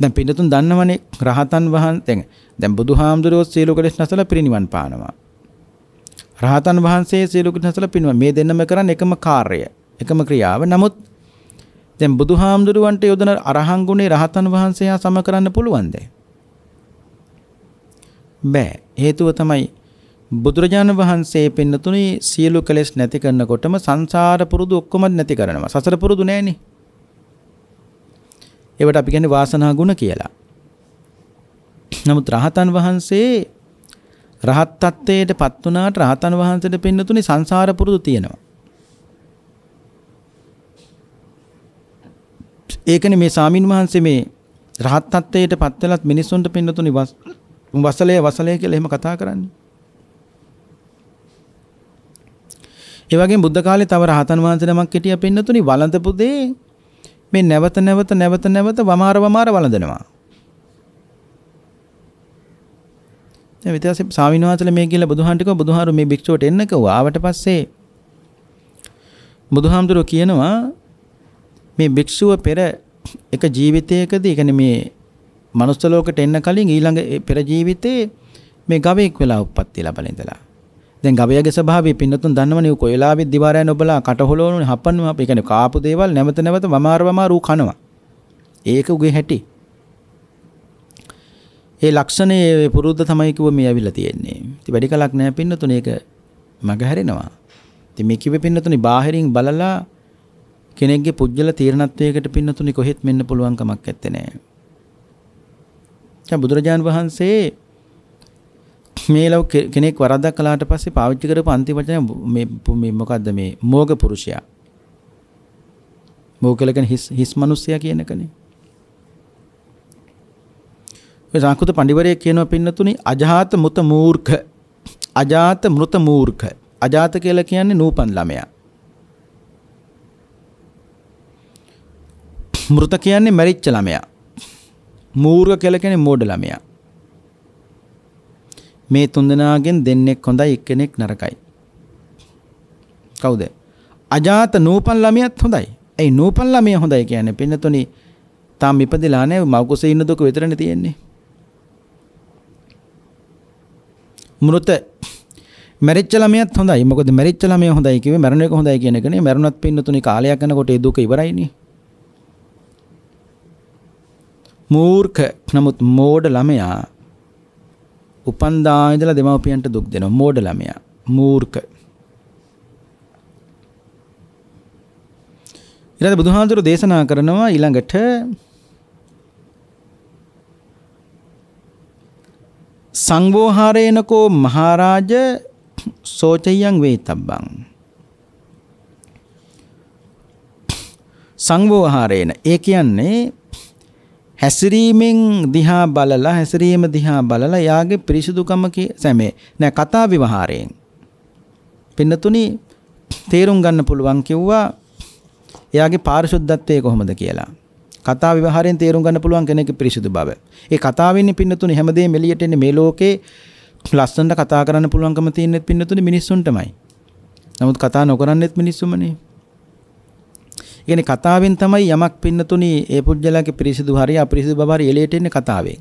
දැන් පින්නතුන් දන්නවනේ රහතන් වහන්සේ දැන් බුදුහාමුදුරුවෝ සීලෝකලෙස් නැසලා පිරිනිවන් පානවා. රහතන් වහන්සේ සීලෝකලෙස් නැසලා පිරිනිවන් මේ දෙන්නම කරන්නේ එකම කාර්යය, එකම ක්‍රියාව. නමුත් දැන් බුදුහාමුදුරුවන්ට යොදන අරහන් ගුණේ රහතන් වහන්සේ හා සම කරන්න පුළුවන්ද? බෑ. හේතුව තමයි බුදුරජාණන් වහන්සේ පෙන්නතුනේ සියලු කැලෙස් නැති කරනකොටම සංසාර පුරුදු ඔක්කොම නැති කරනවා. සසර පුරුදු නැහෙනේ. ඒවට අපි කියන්නේ වාසනා ගුණ කියලා. නමුත් රහතන් වහන්සේ රහත් තත්ත්වයට පත් වුණාට රහතන් වහන්සේට පෙන්නතුනේ සංසාර පුරුදු තියෙනවා. ඒකනේ මේ සාමින් වහන්සේ මේ රහත් තත්ත්වයට පත් වෙලත් මිනිස්සුන්ට පෙන්නතුනේ වසලය වසලය කියලා එහෙම කතා කරන්නේ. ඒ වගේම බුද්ධ කාලේ තව රහතන් වහන්සේ නමක් හිටියා පින්නතුනි වළඳපු දේ මේ නැවත නැවත නැවත නැවත වමාර වමාර වළඳනවා. දැන් විතර ස්වාමීන් වහන්සේලා මේ කියලා බුදුහාන්ට කිව්වා බුදුහාරු මේ භික්ෂුවට එන්න කිව්වා. ආවට පස්සේ බුදුහාමුදුරුවෝ කියනවා මේ භික්ෂුව පෙර එක ජීවිතයකදී ඒ කියන්නේ මේ මනුස්ස ලෝකෙට එන්න කලින් ඊළඟ පෙර ජීවිතේ මේ ගවයෙක් වෙලා උප්පත්ති ලැබලා ඉඳලා. දැන් ගවයාගේ ස්වභාවය පින්නතුන් දන්නවනේ කොයි වෙලාවෙත් දිවාරයන් ඔබලා කටහොලවනුනේ හපන්නවා. අපි කියන්නේ කාපු දේවල් නැවත නැවත වමාරවමාරු කනවා. ඒක උගේ හැටි. ඒ ලක්ෂණේ පුරුද්ද තමයි කිව්ව මේ ඇවිල්ලා තියෙන්නේ. ඉතින් වැඩි කලක් නැහැ පින්නතුන් ඒක මග හැරෙනවා. ඉතින් මේ කිව්ව පින්නතුනි බාහිරින් බලලා කෙනෙක්ගේ පුජ්‍යල තීරණත්වයකට පින්නතුනි කොහෙත් මෙන්න පුළුවන් කමක් නැත්තේ නෑ. දැන් බුදුරජාන් වහන්සේ මේ ලෝක කෙනෙක් වරද්දක් කළාට පස්සේ පාවිච්චි කරපු අන්තිම වචනය මේ මොකද්ද මේ මෝග පුරුෂයා. මෝග කියලා කියන්නේ හිස් හිස් මිනිස්සයා කියන එකනේ. මේ සංස්කෘත පඬිවරයෙක් කියනවා පින්නතුනි අජාත මුත මූර්ඛ අජාත මృత මූර්ඛ අජාත කියලා කියන්නේ නූපන් ළමයා මృత කියන්නේ මැරිච්ච ළමයා මූර්ග කියලා කියන්නේ මෝඩ ළමයා. මේ තුන්දෙනාගෙන් දෙන්නෙක් හොඳයි එක්කෙනෙක් නරකයි. කවුද? අජාත නූපන් ළමයාත් හොඳයි. ඒ නූපන් ළමයා හොඳයි කියන්නේ පින්නතුනි තාම ඉපදෙලා නැහැ මවකුසේ ඉන්න දුක විතරනේ තියෙන්නේ. මෘත මැරිච්ච ළමයාත් හොඳයි. මොකද මැරිච්ච ළමයා හොඳයි කිව්වේ මරණ එක හොඳයි කියන එක නේ. මරුණත් පින්නතුනි කාලයක් යනකොට ඒ දුක ඉවරයිනේ. මූර්ඛ නමුත් මෝඩ ළමයා උපන්දා ඉඳලා දෙමව්පියන්ට දුක් දෙනවා මෝඩ ළමයා මූර්ඛ ඊළඟ බුදුහාඳුර දේශනා කරනවා ඊළඟට සංවෝහාරේනකෝ මහරජ සෝචයං වේතබ්බං සංවෝහාරේන ඒ කියන්නේ හැසිරීමෙන් දිහා බලලා හැසිරීම දිහා බලලා යාගේ පිරිසුදුකම සැමේ නෑ කතා විවහාරයෙන් පින්නතුනි තේරුම් ගන්න පුළුවන් කිව්වා එයාගේ පාරිශුද්ධත්වය කොහොමද කියලා කතා විවහාරයෙන් තේරුම් ගන්න පුළුවන් කෙනෙක්ගේ පිරිසුදු බව ඒ කතාවෙන්නේ පින්නතුනි හැමදේම එළියට එන්නේ මේ ලෝකේ ලස්සනට කතා කරන්න පුළුවන්කම තියෙනෙත් පින්නතුනි මිනිස්සුන්ටමයි නමුත් කතා නොකරන්නෙත් මිනිස්සුමනේ කියන්නේ කතාවෙන් තමයි යමක් පින්නතුනි ඒ පුජ්‍යලගේ පිරිසිදු හරි අපිරිසිදු බව හරි එළියට එන්නේ කතාවෙන්.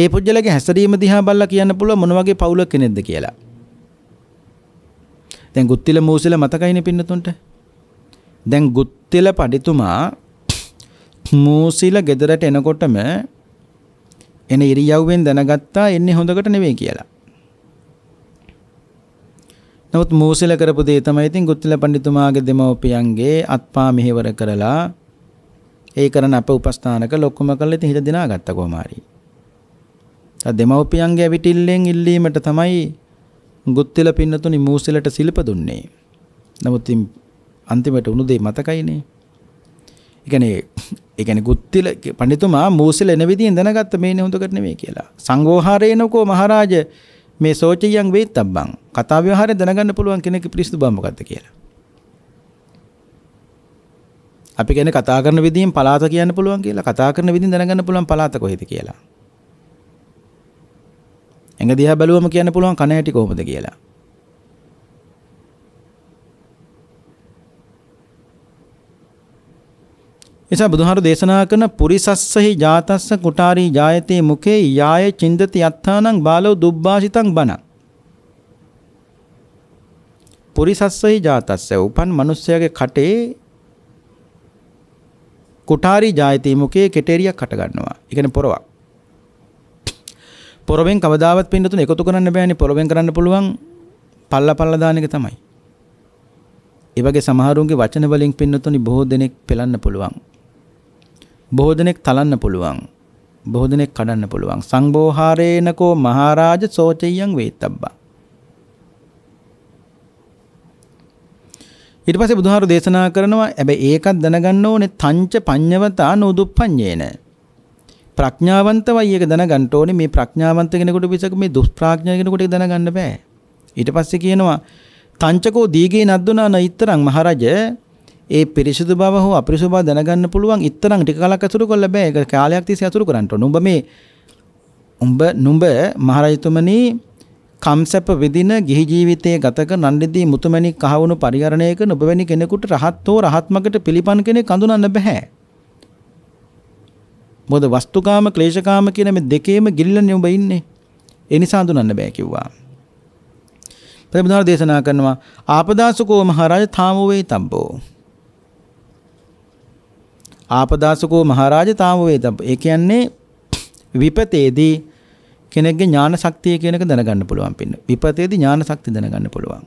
ඒ පුජ්‍යලගේ හැසිරීම දිහා බැලලා කියන්න පුළුවන් මොන වගේ පවුලක කෙනෙක්ද කියලා. දැන් ගුත්තිල මූසෙල මතකයිනේ පින්නතුන්ට. දැන් ගුත්තිල පඬිතුමා මූසිල ගෙදරට එනකොටම එන ඉරියව්වෙන් දැනගත්තා එන්නේ හොඳකට නෙවෙයි කියලා. නමුත් මූසිල කරපු දේ තමයි ඉතින් ගුත්තිල පඬිතුමාගේ දෙමව්පියන්ගේ අත්පා මෙහෙවර කරලා ඒ කරන අප උපස්ථානක ලොක්කම කරලා ඉතින් හිත දිනාගත්ත කොහොම හරි. දෙමව්පියන්ගේ ඇවිටිල්ලෙන් ඉල්ලීමට තමයි ගුත්තිල පින්නතුනි මූසිලට සිල්ප දුන්නේ. නමුත් අන්තිමට උණු දෙය මතකයිනේ. ඒ කියන්නේ ඒ කියන්නේ ගුත්තිල පඬිතුමා මූසිල එන විදිහෙන් දැනගත්ත මේ නේ හොඳකට නෙමෙයි කියලා. සංඝෝහාරේනකෝ මහරජා මේ සෝචියන් වේත්තබ්බං කතා ව්‍යවහාරය දැනගන්න පුළුවන් කෙනෙක් පිරිසිදු බව මොකද්ද කියලා. අපි කියන්නේ කතා කරන විදිහෙන් පලාත කියන්න පුළුවන් කියලා කතා කරන විදිහෙන් දැනගන්න පුළුවන් පලාත කොහෙද කියලා. ඇඟ දිහා බැලුවම කියන්න පුළුවන් කණ ඇටි කොහොමද කියලා. එසා බුදුහාරු දේශනා කරන පුරිසස්සෙහි ජාතස්ස කුටාරී ජායතේ මුඛේ යාය චින්දති අත්තානං බාලෝ දුබ්බාසිතං බණ පුරිසස්සෙහි ජාතස්ස උපන් මිනිස්සයාගේ කටේ කුටාරී ජායතේ මුඛේ කෙටේරියක් හට ගන්නවා. ඒ කියන්නේ පොරවක්. පොරවෙන් කවදාවත් පින්නතුන එකතු කරන්න බෑනේ. පොරවෙන් කරන්න පුළුවන් පල්ල පල්ල දාන එක තමයි. ඒ වගේ සමහරුන්ගේ වචන වලින් පින්නතුනි බොහෝ දෙනෙක් පෙළන්න පුළුවන්. බොහෝ දෙනෙක් තලන්න පුළුවන්. බොහෝ දෙනෙක් කඩන්න පුළුවන්. සංඝෝහාරේනකෝ මහරජ සෝචියං වේතබ්බා. ඊට පස්සේ බුදුහාරු දේශනා කරනවා හැබැයි ඒකත් දැනගන්න ඕනේ තංච පඤ්ඤවතා නෝදුප්පඤ්ඤේන. ප්‍රඥාවන්තවයි ඒක දැනගන්න ඕනේ මේ ප්‍රඥාවන්ත කෙනෙකුට විසක මේ දුෂ්ප්‍රඥ කෙනෙකුට දැනගන්න බෑ. ඊට පස්සේ කියනවා තංචකෝ දීගේ නද්දුනා නයිතරං මහරජ ඒ පිරිසිදු බව හෝ අපිරිසිදු බව දැනගන්න පුළුවන් ඉතරම් ටික කලක් අතුරු කරලා බෑ ඒක කාලයක් තිස්සේ අතුරු කරන්න ඕන. උඹ මේ උඹ නුඹ මහරජතුමනි කම්සප්ප විදින ගිහි ජීවිතයේ ගත කර නන්දිදී මුතුමැණි කහවණු පරිහරණය කරන ඔබ වැනි කෙනෙකුට රහත් හෝ රහත්මකට පිළිපන් කෙනෙක් අඳුනන්න බෑ. මොකද වස්තුකාම ක්ලේශකාම කියන මේ දෙකේම ගිල්ලන්නේ ඔබ ඉන්නේ. ඒ නිසා අඳුනන්න බෑ කිව්වා. ප්‍රබුදුහාර දේශනා කරනවා ආපදාසුකෝ මහරජ තාමෝ වේ තම්බෝ ආපදාසකෝ මහරජ තාම වේතබ්බ. ඒ කියන්නේ විපතේදී කෙනෙක්ගේ ඥාන ශක්තිය කියන එක දැනගන්න පුළුවන් පින්න. විපතේදී ඥාන ශක්තිය දැනගන්න පුළුවන්.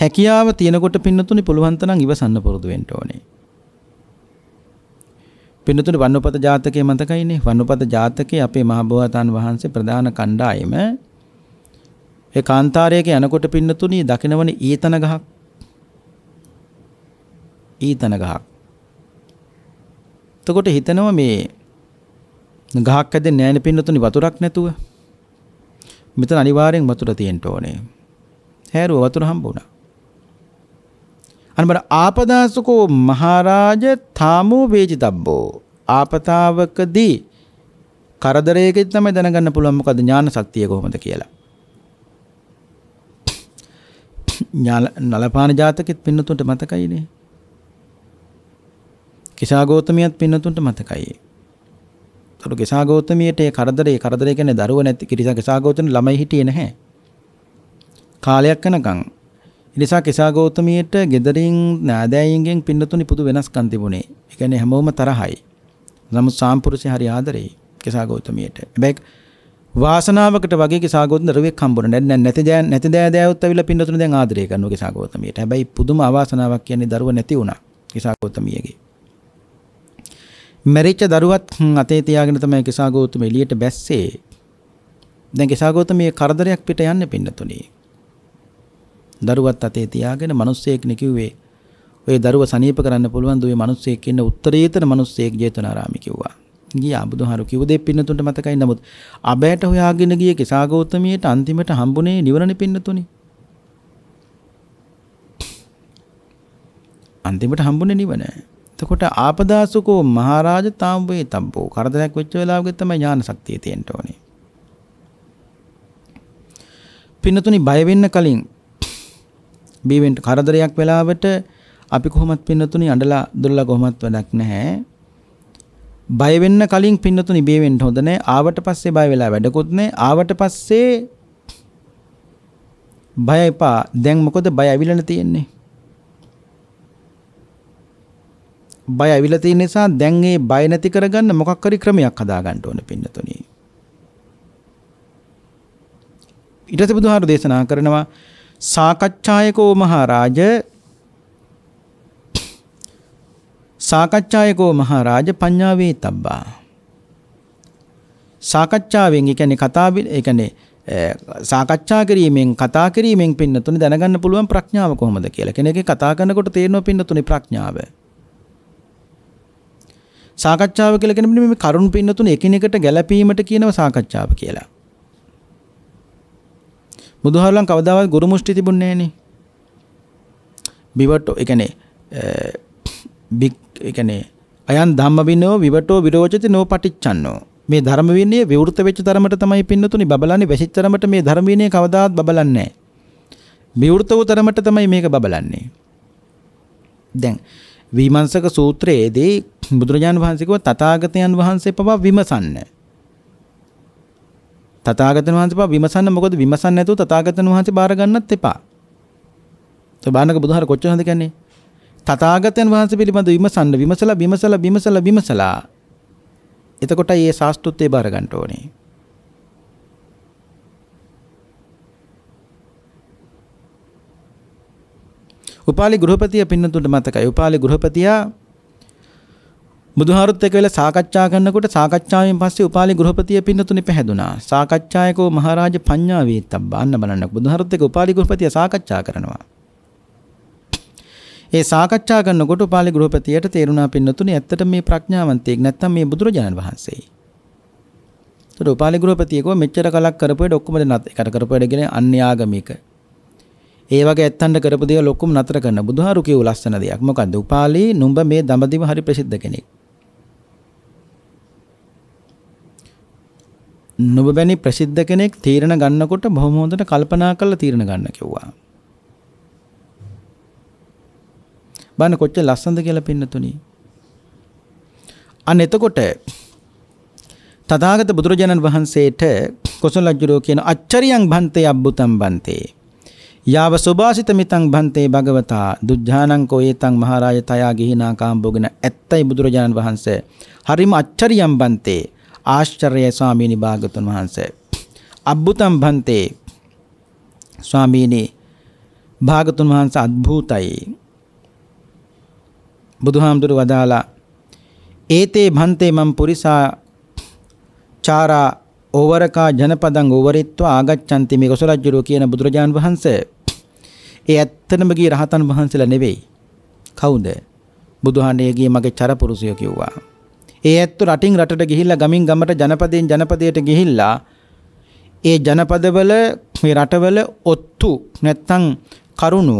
හැකියාව තියෙනකොට පින්නතුනි පුළුවන් තරම් ඉවසන්න පුරුදු වෙන්න ඕනේ. පින්නතුනි වන්නපත ජාතකයේ මතකයිනේ. වන්නපත ජාතකයේ අපේ මහබෝසතාන් වහන්සේ ප්‍රධාන කණ්ඩායම ඒ කාන්තාරයක යනකොට පින්නතුනි දකිනවනේ ඊතන ගහක් ඊතන ගහක්. එතකොට හිතනවා මේ ගහක් ඇදෙන්නේ නැහැ නේ පින්නතුනි වතුරක් නැතුව. මෙතන අනිවාර්යෙන් වතුර තියෙන්න ඕනේ. හැරුව වතුර හම්බ වුණා. අනබර ආපදාසුකෝ මහරජ තාමෝ වේජිතබ්බෝ ආපතාවකදී කරදරයකින් තමයි දැනගන්න පුළුවන් මොකද ඥාන ශක්තිය කොහොමද කියලා. ඥාන නලපාන ජාතකෙත් පින්නතුන්ට මතකයිනේ. කෙසා ගෞතමියත් පින්නතුන්ට මතකයි. තරු කෙසා ගෞතමියට ඒ කරදරේ කරදරේ කියන්නේ දරුව නැති කිරිසා කෙසා ගෞතම ළමයි හිටියේ නැහැ. කාලයක් යනකම් නිසා කෙසා ගෞතමියට gederin නෑදෑයින්ගෙන් පින්නතුනි පුදු වෙනස්කම් තිබුණේ. ඒ කියන්නේ හැමෝම තරහයි. නමුත් සාම්පුරුෂේ හරි ආදරේ කෙසා ගෞතමියට. හැබැයි වාසනාවකට වගේ කෙසා ගෞතම දරුවෙක් හම්බුන නැත්නම් නැති දෑ නැති දෑ දෑවුත් අවිලා පින්නතුනි දැන් ආදරය කරනවා කෙසා ගෞතමියට. හැබැයි පුදුම අවාසනාවක් කියන්නේ දරුව නැති වුණා කෙසා ගෞතමියගේ. මැරිච්ච දරුවත් අතේ තියාගෙන තමයි කෙසා ගෞතම එළියට බැස්සේ. දැන් කෙසා ගෞතමයේ කරදරයක් පිට යන්න පින්නතුනේ. දරුවත් අතේ තියාගෙන මිනිස්සෙක්නේ කිව්වේ ඔය දරුව සනීප කරන්න පුළුවන් දුවේ මිනිස්සෙක් ඉන්න උත්තරීතර මිනිස්සෙක් ජේතවනාරාමි කිව්වා. ගියා බුදුහාරු කිව්ව දෙය පින්නතුන්ට මතකයි නමුත් අබෑට හොයාගෙන ගිය කෙසා ගෞතමියට අන්තිමට හම්බුනේ නිවරණේ පින්නතුනේ. අන්තිමට හම්බුනේ නිවන. එතකොට ආපදාසුකෝ මහරජ තාම්බේ තම්බෝ කරදරයක් වෙච්ච වෙලාවක තමයි ඥාන ශක්තිය තියෙන්න ඕනේ. පින්නතුනි බය වෙන්න කලින් බීවෙන්ට කරදරයක් වෙලාවට අපි කොහොමත් පින්නතුනි අඬලා දොල්ලා කොහොමත් වැඩක් නැහැ. බය වෙන්න කලින් පින්නතුනි බය වෙන්න හොඳ නැහැ. ආවට පස්සේ බය වෙලා වැඩකුත් නැහැ. ආවට පස්සේ බය එපා. දැන් මොකද බය ඇවිල්ලා තියෙන්නේ? බය ඇවිල්ලා තියෙන නිසා දැන් ඒ බය නැති කරගන්න මොකක් හරි ක්‍රමයක් හදාගන්න ඕන පින්නතුනි. ඊට පස්සේ බුදුහාරු දේශනා කරනවා සාකච්ඡායකෝ මහරජ සාකච්ඡායකෝ මහරජ පඤ්ඤාවේ තබ්බා. සාකච්ඡාවෙන් ඒ කියන්නේ කතා ඒ කියන්නේ සාකච්ඡා කිරීමෙන් කතා කිරීමෙන් පින්නතුනි දැනගන්න පුළුවන් ප්‍රඥාව කොහොමද කියලා. කෙනෙක්ගේ කතා කරනකොට තේරෙනවා පින්නතුනි ප්‍රඥාව. සාකච්ඡාව කියලා කියන්නේ මේ කරුණ පින්නතුන එකිනෙකට ගැළපීමට කියනව සාකච්ඡාව කියලා. බුදුහාරලන් කවදාවත් ගුරු මුෂ්ටි තිබුණේ නැහනේ. විවට්ටෝ ඒ කියන්නේ බික් ඒ කියන්නේ අයන් ධම්මබිනෝ විවට්ටෝ විරෝචති නොපටිච්චන්නෝ මේ ධර්ම විනය විවෘත වෙච්ච තරමට තමයි පින්නතුනි බබලන්නේ වැසිච්ච තරමට මේ ධර්ම විනය කවදාවත් බබලන්නේ නැහැ. විවෘත වූ තරමට තමයි මේක බබලන්නේ. දැන් විමංශක සූත්‍රයේදී බුදුරජාණන් වහන්සේ කිව්වා තථාගතයන් වහන්සේ පවා විමසන්න. තථාගතයන් වහන්සේ පවා විමසන්න මොකද විමසන්න නැතුව තථාගතයන් වහන්සේ බාර ගන්නත් එපා. ඒ බානක බුදුහාර කොච්චරද කියන්නේ? තථාගතයන් වහන්සේ පිළිබඳ විමසන්න විමසලා විමසලා විමසලා විමසලා එතකොටයි මේ සාස්තුත්වේ බාර ගන්න ඕනේ. උපාලි ගෘහපතිය පින්නතුන්ට මතකයි. උපාලි ගෘහපතියා බුදුහාරුත් එක වෙලා සාකච්ඡා කරනකොට සාකච්ඡාවෙන් පස්සේ උපාලි ගෘහපතිය පින්නතුනේ පැහැදුනා. සාකච්ඡායකෝ මහරජ පඤ්ඤාවේත්තබ්බා අන්න බලන්න බුදුහාරුත් එක උපාලි ගෘහපතිය සාකච්ඡා කරනවා. ඒ සාකච්ඡා කරනකොට උපාලි ගෘහපතියට තේරුණා පින්නතුනේ ඇත්තට මේ ප්‍රඥාවන්තයෙක් නැත්තම් මේ බුදුරජාණන් වහන්සේයි. ඒතර උපාලි ගෘහපතියකෝ මෙච්චර කලක් කරපු වැඩ ඔක්කොම දෙනත් එකට කරපු වැඩ කියන්නේ අන්‍යාගමික. ඒ වගේ ඇත්තන්ට කරපු දේවල් ඔක්කොම නතර කරන බුදුහාරු කියු ලස්සන දෙයක්. මොකද්ද? උපාලි නුඹ මේ දඹදිව හරි ප්‍රසිද්ධ කෙනෙක්. නොබැනි ප්‍රසිද්ධ කෙනෙක් තීරණ ගන්නකොට බොහොම හොඳට කල්පනා කරලා තීරණ ගන්න කිව්වා. බලන්න කොච්චර ලස්සනද කියලා පින්නතුනි. අන්න එතකොට තථාගත බුදුරජාණන් වහන්සේට කොසල රජුරෝ කියන අච්චරියං භන්තේ අබ්බුතං බන්තේ යාව සුභාසිත මිතං බන්තේ භගවතා දුජ්ජානං කෝයේතං මහරජ තයා ගිහිනා කාම්බෝගෙන ඇත්තයි බුදුරජාණන් වහන්සේ හරිම අච්චරියම් බන්තේ ආශ්චර්යයි ස්වාමීනි භාගතුන් වහන්සේ. අබ්බුතම් භන්තේ ස්වාමීනි භාගතුන් වහන්සේ අద్භූතයි. බුදුහාමුදුරු වදාලා ඒතේ භන්තේ මම් පුරිසා චාරා ඕවරකා ජනපදං ඕවරිත්වා ආගච්ඡන්ති මේ කොසලජ්ජරෝ කියන බුදුරජාන් වහන්සේ ඒ ඇත්තනම ගිය රහතන් වහන්සේලා නෙවෙයි කවුද බුදුහාණේගේ මගේ චරපුරුෂය කිව්වා ඒ ඇත්තු රටින් රටට ගිහිල්ලා ගමින් ගමට ජනපදයෙන් ජනපදයට ගිහිල්ලා ඒ ජනපදවල මේ රටවල ඔත්තු නැත්තම් කරුණු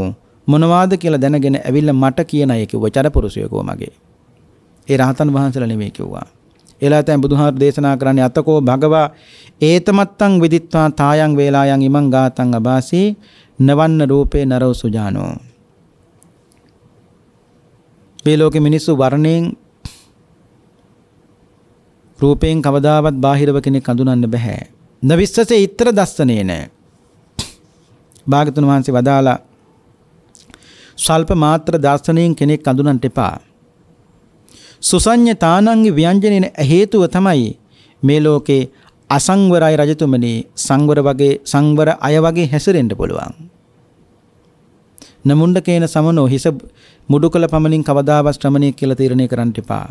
මොනවාද කියලා දැනගෙන ඇවිල්ලා මට කියන අය කිව්ව චරපුරුෂයකෝ මගේ. ඒ රහතන් වහන්සේලා නෙමෙයි කිව්වා. එලා තැන් බුදුහාර දේශනා කරන්නේ අතකෝ භගවා ඒතමත්තං විදිත්වා තායන් වේලායන් ඉමං ගාතං අබාසී නවන්න රූපේ නරව සුජානෝ. මේ ලෝකෙ මිනිස්සු වර්ණයෙන් රූපයෙන් කවදාවත් බාහිරව කෙනෙක් අඳුනන්න බෑ. නවිස්සසේ ඊතර දස්සනේ නෑ. භාගතුන් වහන්සේ වදාලා සල්ප මාත්‍ර දර්ශනයෙන් කෙනෙක් අඳුනන්ට එපා. සුසඤ්ඤතානංගේ ව්‍යංජනයේ හේතුව තමයි මේ ලෝකේ අසංවරයි රජතුමනි සංවර වගේ සංවර අය වගේ හැසිරෙන්න පුළුවන්. නමුණ්ඩකේන සමනෝ හිස මුඩු කළ පමණින් කවදාවත් ශ්‍රමණය කියලා තීරණය කරන්න එපා.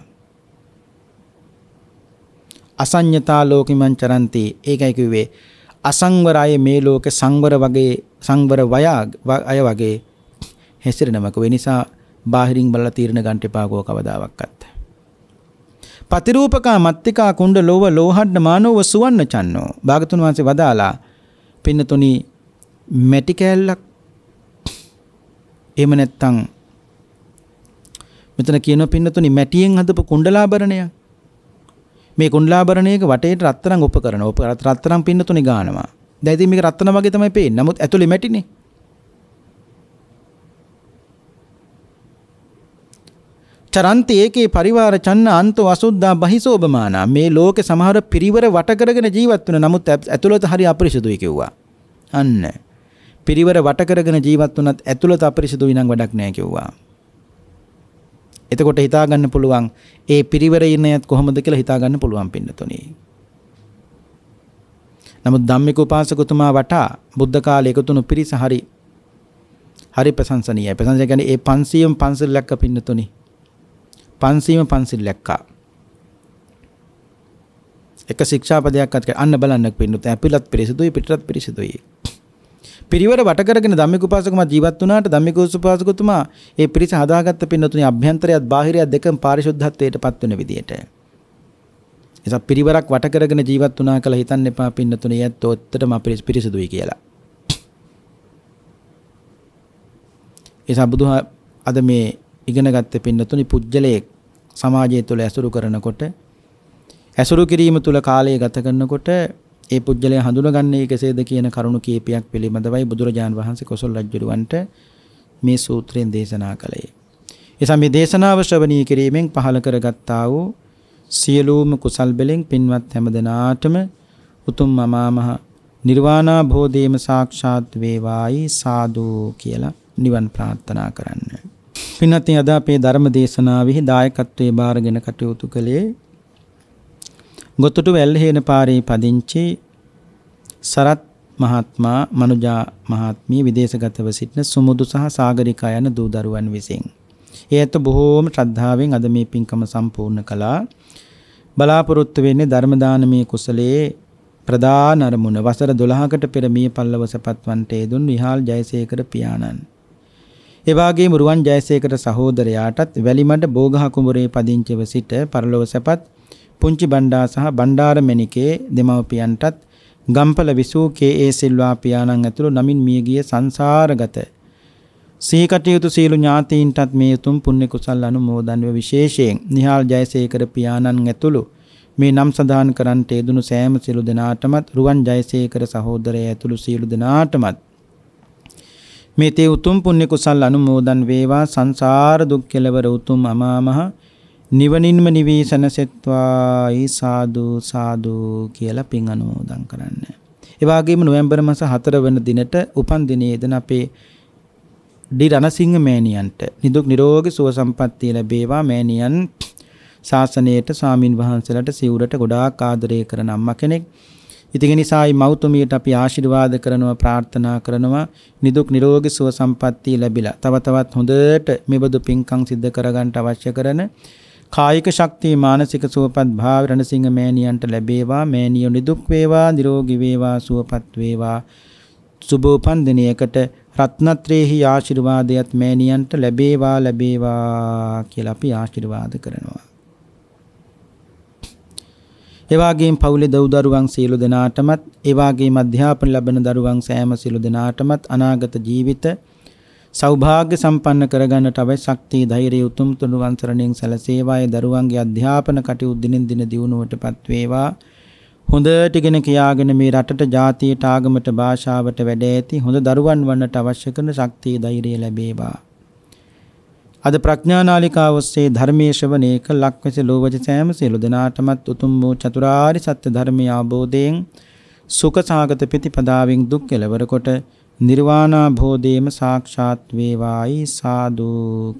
අසඤ්ඤතා ලෝකිමං චරන්ති. ඒකයි කිව්වේ අසංවරය මේ ලෝක සංවර වගේ සංවර වය අය වගේ හැසිරෙනමක වෙ නිසා බාහිරින් බලලා තීරණ ගන්න එපා කව කවදාවත්වත්. පතිරූපකා මත්තිකා කුණ්ඩ ලෝව ලෝහඩ්ඩ මානෝව සුවන්න චන්නෝ. භාගතුන් වහන්සේ වදාලා පින්නතුනි මැටි කෑල්ලක් එහෙම නැත්තම් මෙතන කියනවා පින්නතුනි මැටියෙන් හදපු කුණ්ඩලාභරණයක් මේ කුණ්ඩලාභරණයක වටේට රත්තරන් උප කරන උප රත්තරන් පින්නතුනි ගානවා. දැන් ඉතින් මේක රත්තරන් වගේ තමයි පේන්නේ. නමුත් ඇතුලේ මැටිනේ. චරන්ති ඒකේ පරිවාර චන්න අන්තෝ අසුද්ධා බහිසෝබමානා මේ ලෝකේ සමහර පිරිවර වට කරගෙන ජීවත් වෙන නමුත් ඇතුළත හරි අපරිසිදුයි කිව්වා. අන්න. පිරිවර වට කරගෙන ජීවත් වුණත් ඇතුළත අපරිසිදුයි නම් වැඩක් නැහැ කිව්වා. එතකොට හිතාගන්න පුළුවන් ඒ පිරිවර ඉන්නයත් කොහොමද කියලා හිතාගන්න පුළුවන් පින්නතුනි. නමුත් ධම්මික උපාසකතුමා වටා බුද්ධ කාලයේ එකතුණු පිරිස හරි හරි ප්‍රශංසනීයයි. ප්‍රශංසනීය කියන්නේ ඒ 500ම පන්සලක් පින්නතුනි. 500ම පන්සලක්. එක ශික්ෂාපදයක් අත්ක අන්න බලන්නක් පින්නතුනි. අපිලත් පිරිසිදුයි පිටරත් පිරිසිදුයි. පිරිවර වටකරගෙන ධම්මිකෝපාසකතුමා ජීවත් වුණාට ධම්මිකෝපාසකතුමා ඒ පිරිස හදාගත්ත පින්නතුනේ අභ්‍යන්තරයත් බාහිරයත් දෙකම පාරිශුද්ධත්වයට පත් වෙන විදියට. එසා පිරිවරක් වටකරගෙන ජීවත් වුණා කියලා හිතන්න එපා පින්නතුනේ ඇත්ත ඔත්තටම අපිරිස පිරිසුදුයි කියලා. එසා බුදුහා අද මේ ඉගෙනගත්ත පින්නතුනේ පුජ්‍යලයේ සමාජය තුළ ඇසුරු කරනකොට ඇසුරු කිරීම තුළ කාලය ගත කරනකොට ඒ පුජ්‍යලය හඳුනගන්නේ කෙසේද කියන කරුණු කීපයක් පිළිබඳවයි බුදුරජාන් වහන්සේ කොසල් රජුරවන්ට මේ සූත්‍රයෙන් දේශනා කළේ. එසම මේ දේශනාව ශ්‍රවණය කිරීමෙන් පහළ කරගත්තා වූ සියලුම කුසල් බලෙන් පින්වත් හැමදෙනාටම උතුම් අමා මහ නිර්වාණාභෝධයම සාක්ෂාත් වේවායි සාදු කියලා නිවන් ප්‍රාර්ථනා කරන්න. පින්වත් අද අපේ ධර්ම දේශනාවෙහි දායකත්වයේ බාරගෙන කටයුතු කළේ ගොතුටු වැල් හේන පාරේ පදිංචි සරත් මහත්මා මනුජා මහත්මිය විදේශගතව සිටින සුමුදු සහ සාගරිකා යන දූ දරුවන් විසින්. ඒ ඇත්ත බොහෝම ශ්‍රද්ධාවෙන් අද මේ පින්කම සම්පූර්ණ කළා. බලාපොරොත්තු වෙන්නේ ධර්ම දානමේ කුසලයේ ප්‍රධාන අරමුණ වසර 12කට පෙර මිය පල්ලව සපත්වන්ට දුන් විහාල් ජයසේකර පියාණන්. ඒ වගේම රුවන් ජයසේකර සහෝදරයාටත් වැලිමඩ බෝගහ කුඹුරේ පදිංචිව සිට පරලොව සපත් පුංචි බණ්ඩා සහ බණ්ඩාර මෙනිකේ දෙමව්පියන්ටත් ගම්පල විසූ කේ.ඒ. සිල්වා පියාණන් ඇතුළු නමින් මියගිය සංසාරගත සීකටයුතු සීලු ඥාතීන්ටත් මේ උතුම් පුණ්‍ය කුසල් අනුමෝදන් වේ විශේෂයෙන් නිහාල් ජයසේකර පියාණන් ඇතුළු මේ නම් සඳහන් කරන්ට යෙදුණු සෑම සීලු දෙනාටමත් රුවන් ජයසේකර සහෝදරය ඇතුළු සීලු දෙනාටමත් මේ තේ උතුම් පුණ්‍ය කුසල් අනුමෝදන් වේවා සංසාර දුක් කෙලවර උතුම් අමාමහා නිවනින්ම නිවේසන සෙත්වායි සාදු සාදු කියලා පින් අනුමෝදන් කරන්න. ඒ වගේම නොවැම්බර් මාස 4 වෙනි දිනට උපන් දිනයේදී අපේ ඩි රණසිංහ මෑණියන්ට නිදුක් නිරෝගී සුව සම්පන්නිය ලැබේවා මෑණියන් ශාසනයට ස්වාමින් වහන්සේලාට සිවුරට ගොඩාක් ආදරය කරන අම්මා කෙනෙක්. ඉතින් නිසායි මෞතුමියට අපි ආශිර්වාද කරනවා ප්‍රාර්ථනා කරනවා නිදුක් නිරෝගී සුව සම්පන්නිය ලැබිලා තව තවත් හොඳට මෙබඳු පින්කම් සිද්ධ කරගන්න අවශ්‍ය කරන කායික ශක්තිය මානසික සුවපත් භාව රණසිංහ මෑණියන්ට ලැබේවා මෑණියෝ නිදුක් වේවා නිරෝගී වේවා සුවපත් වේවා සුබෝපන් දිනයකට රත්නත්‍රේහි ආශිර්වාදයත් මෑණියන්ට ලැබේවා ලැබේවා කියලා අපි ආශිර්වාද කරනවා එවාගේම පවුලේ දව් දරුවන් සියලු දෙනාටමත් එවාගේම අධ්‍යාපන ලබන දරුවන් සෑම සියලු දෙනාටමත් අනාගත ජීවිතේ සෞභාග්‍ය සම්පන්න කරගන්නට අවශ්‍ය ශක්තිය ධෛර්යය උතුම් තුනුවන් සරණින් සැලසේවායේ දරුවන්ගේ අධ්‍යාපන කටයුතු දිනෙන් දින දියුණුවටපත් වේවා හොඳටගෙන කියාගෙන මේ රටට ජාතියට ආගමට භාෂාවට වැඩ ඇති හොඳ දරුවන් වන්නට අවශ්‍ය කරන ශක්තිය ධෛර්යය ලැබේවා අද ප්‍රඥානාලිකාව ඔස්සේ ධර්මයේ ශ්‍රවණය කළ ලක්වැසි ලෝවච සෑම සියලු දෙනාටමත් උතුම් වූ චතුරාර්ය සත්‍ය ධර්මය අවබෝධයෙන් සුඛ සාගත ප්‍රතිපදාවෙන් දුක් කෙලවර කොට නිර්වාණාභෝධයම සාක්ෂාත් වේවායි සාදු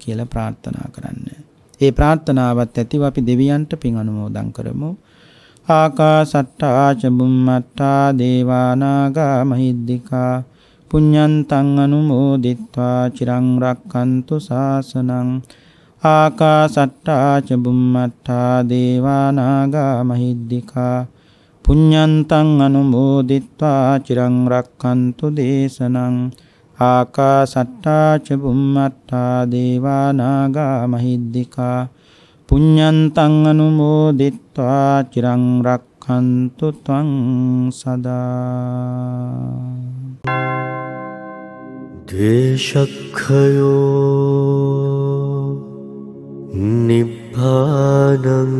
කියලා ප්‍රාර්ථනා කරන්න. ඒ ප්‍රාර්ථනාවත් ඇතිව අපි දෙවියන්ට පින් අනුමෝදන් කරමු. ආකාසට්ටා චබුම්මට්ටා දේවානාගා මහිද්దికා පුඤ්ඤන්තං අනුමෝදිත්වා චිරං රක්칸තු සාසනං ආකාසට්ටා චබුම්මට්ටා දේවානාගා මහිද්దికා පුඤ්ඤන්තං අනුමෝදිත්වා චිරං රක්ඛන්තු දේශනං ආකාසට්ටා ච බුම්මට්ටා දේවා නාග මහිද්దికා පුඤ්ඤන්තං අනුමෝදිත්වා චිරං රක්ඛන්තු ත්වං සදා දේශක්ඛයෝ නිබ්බානං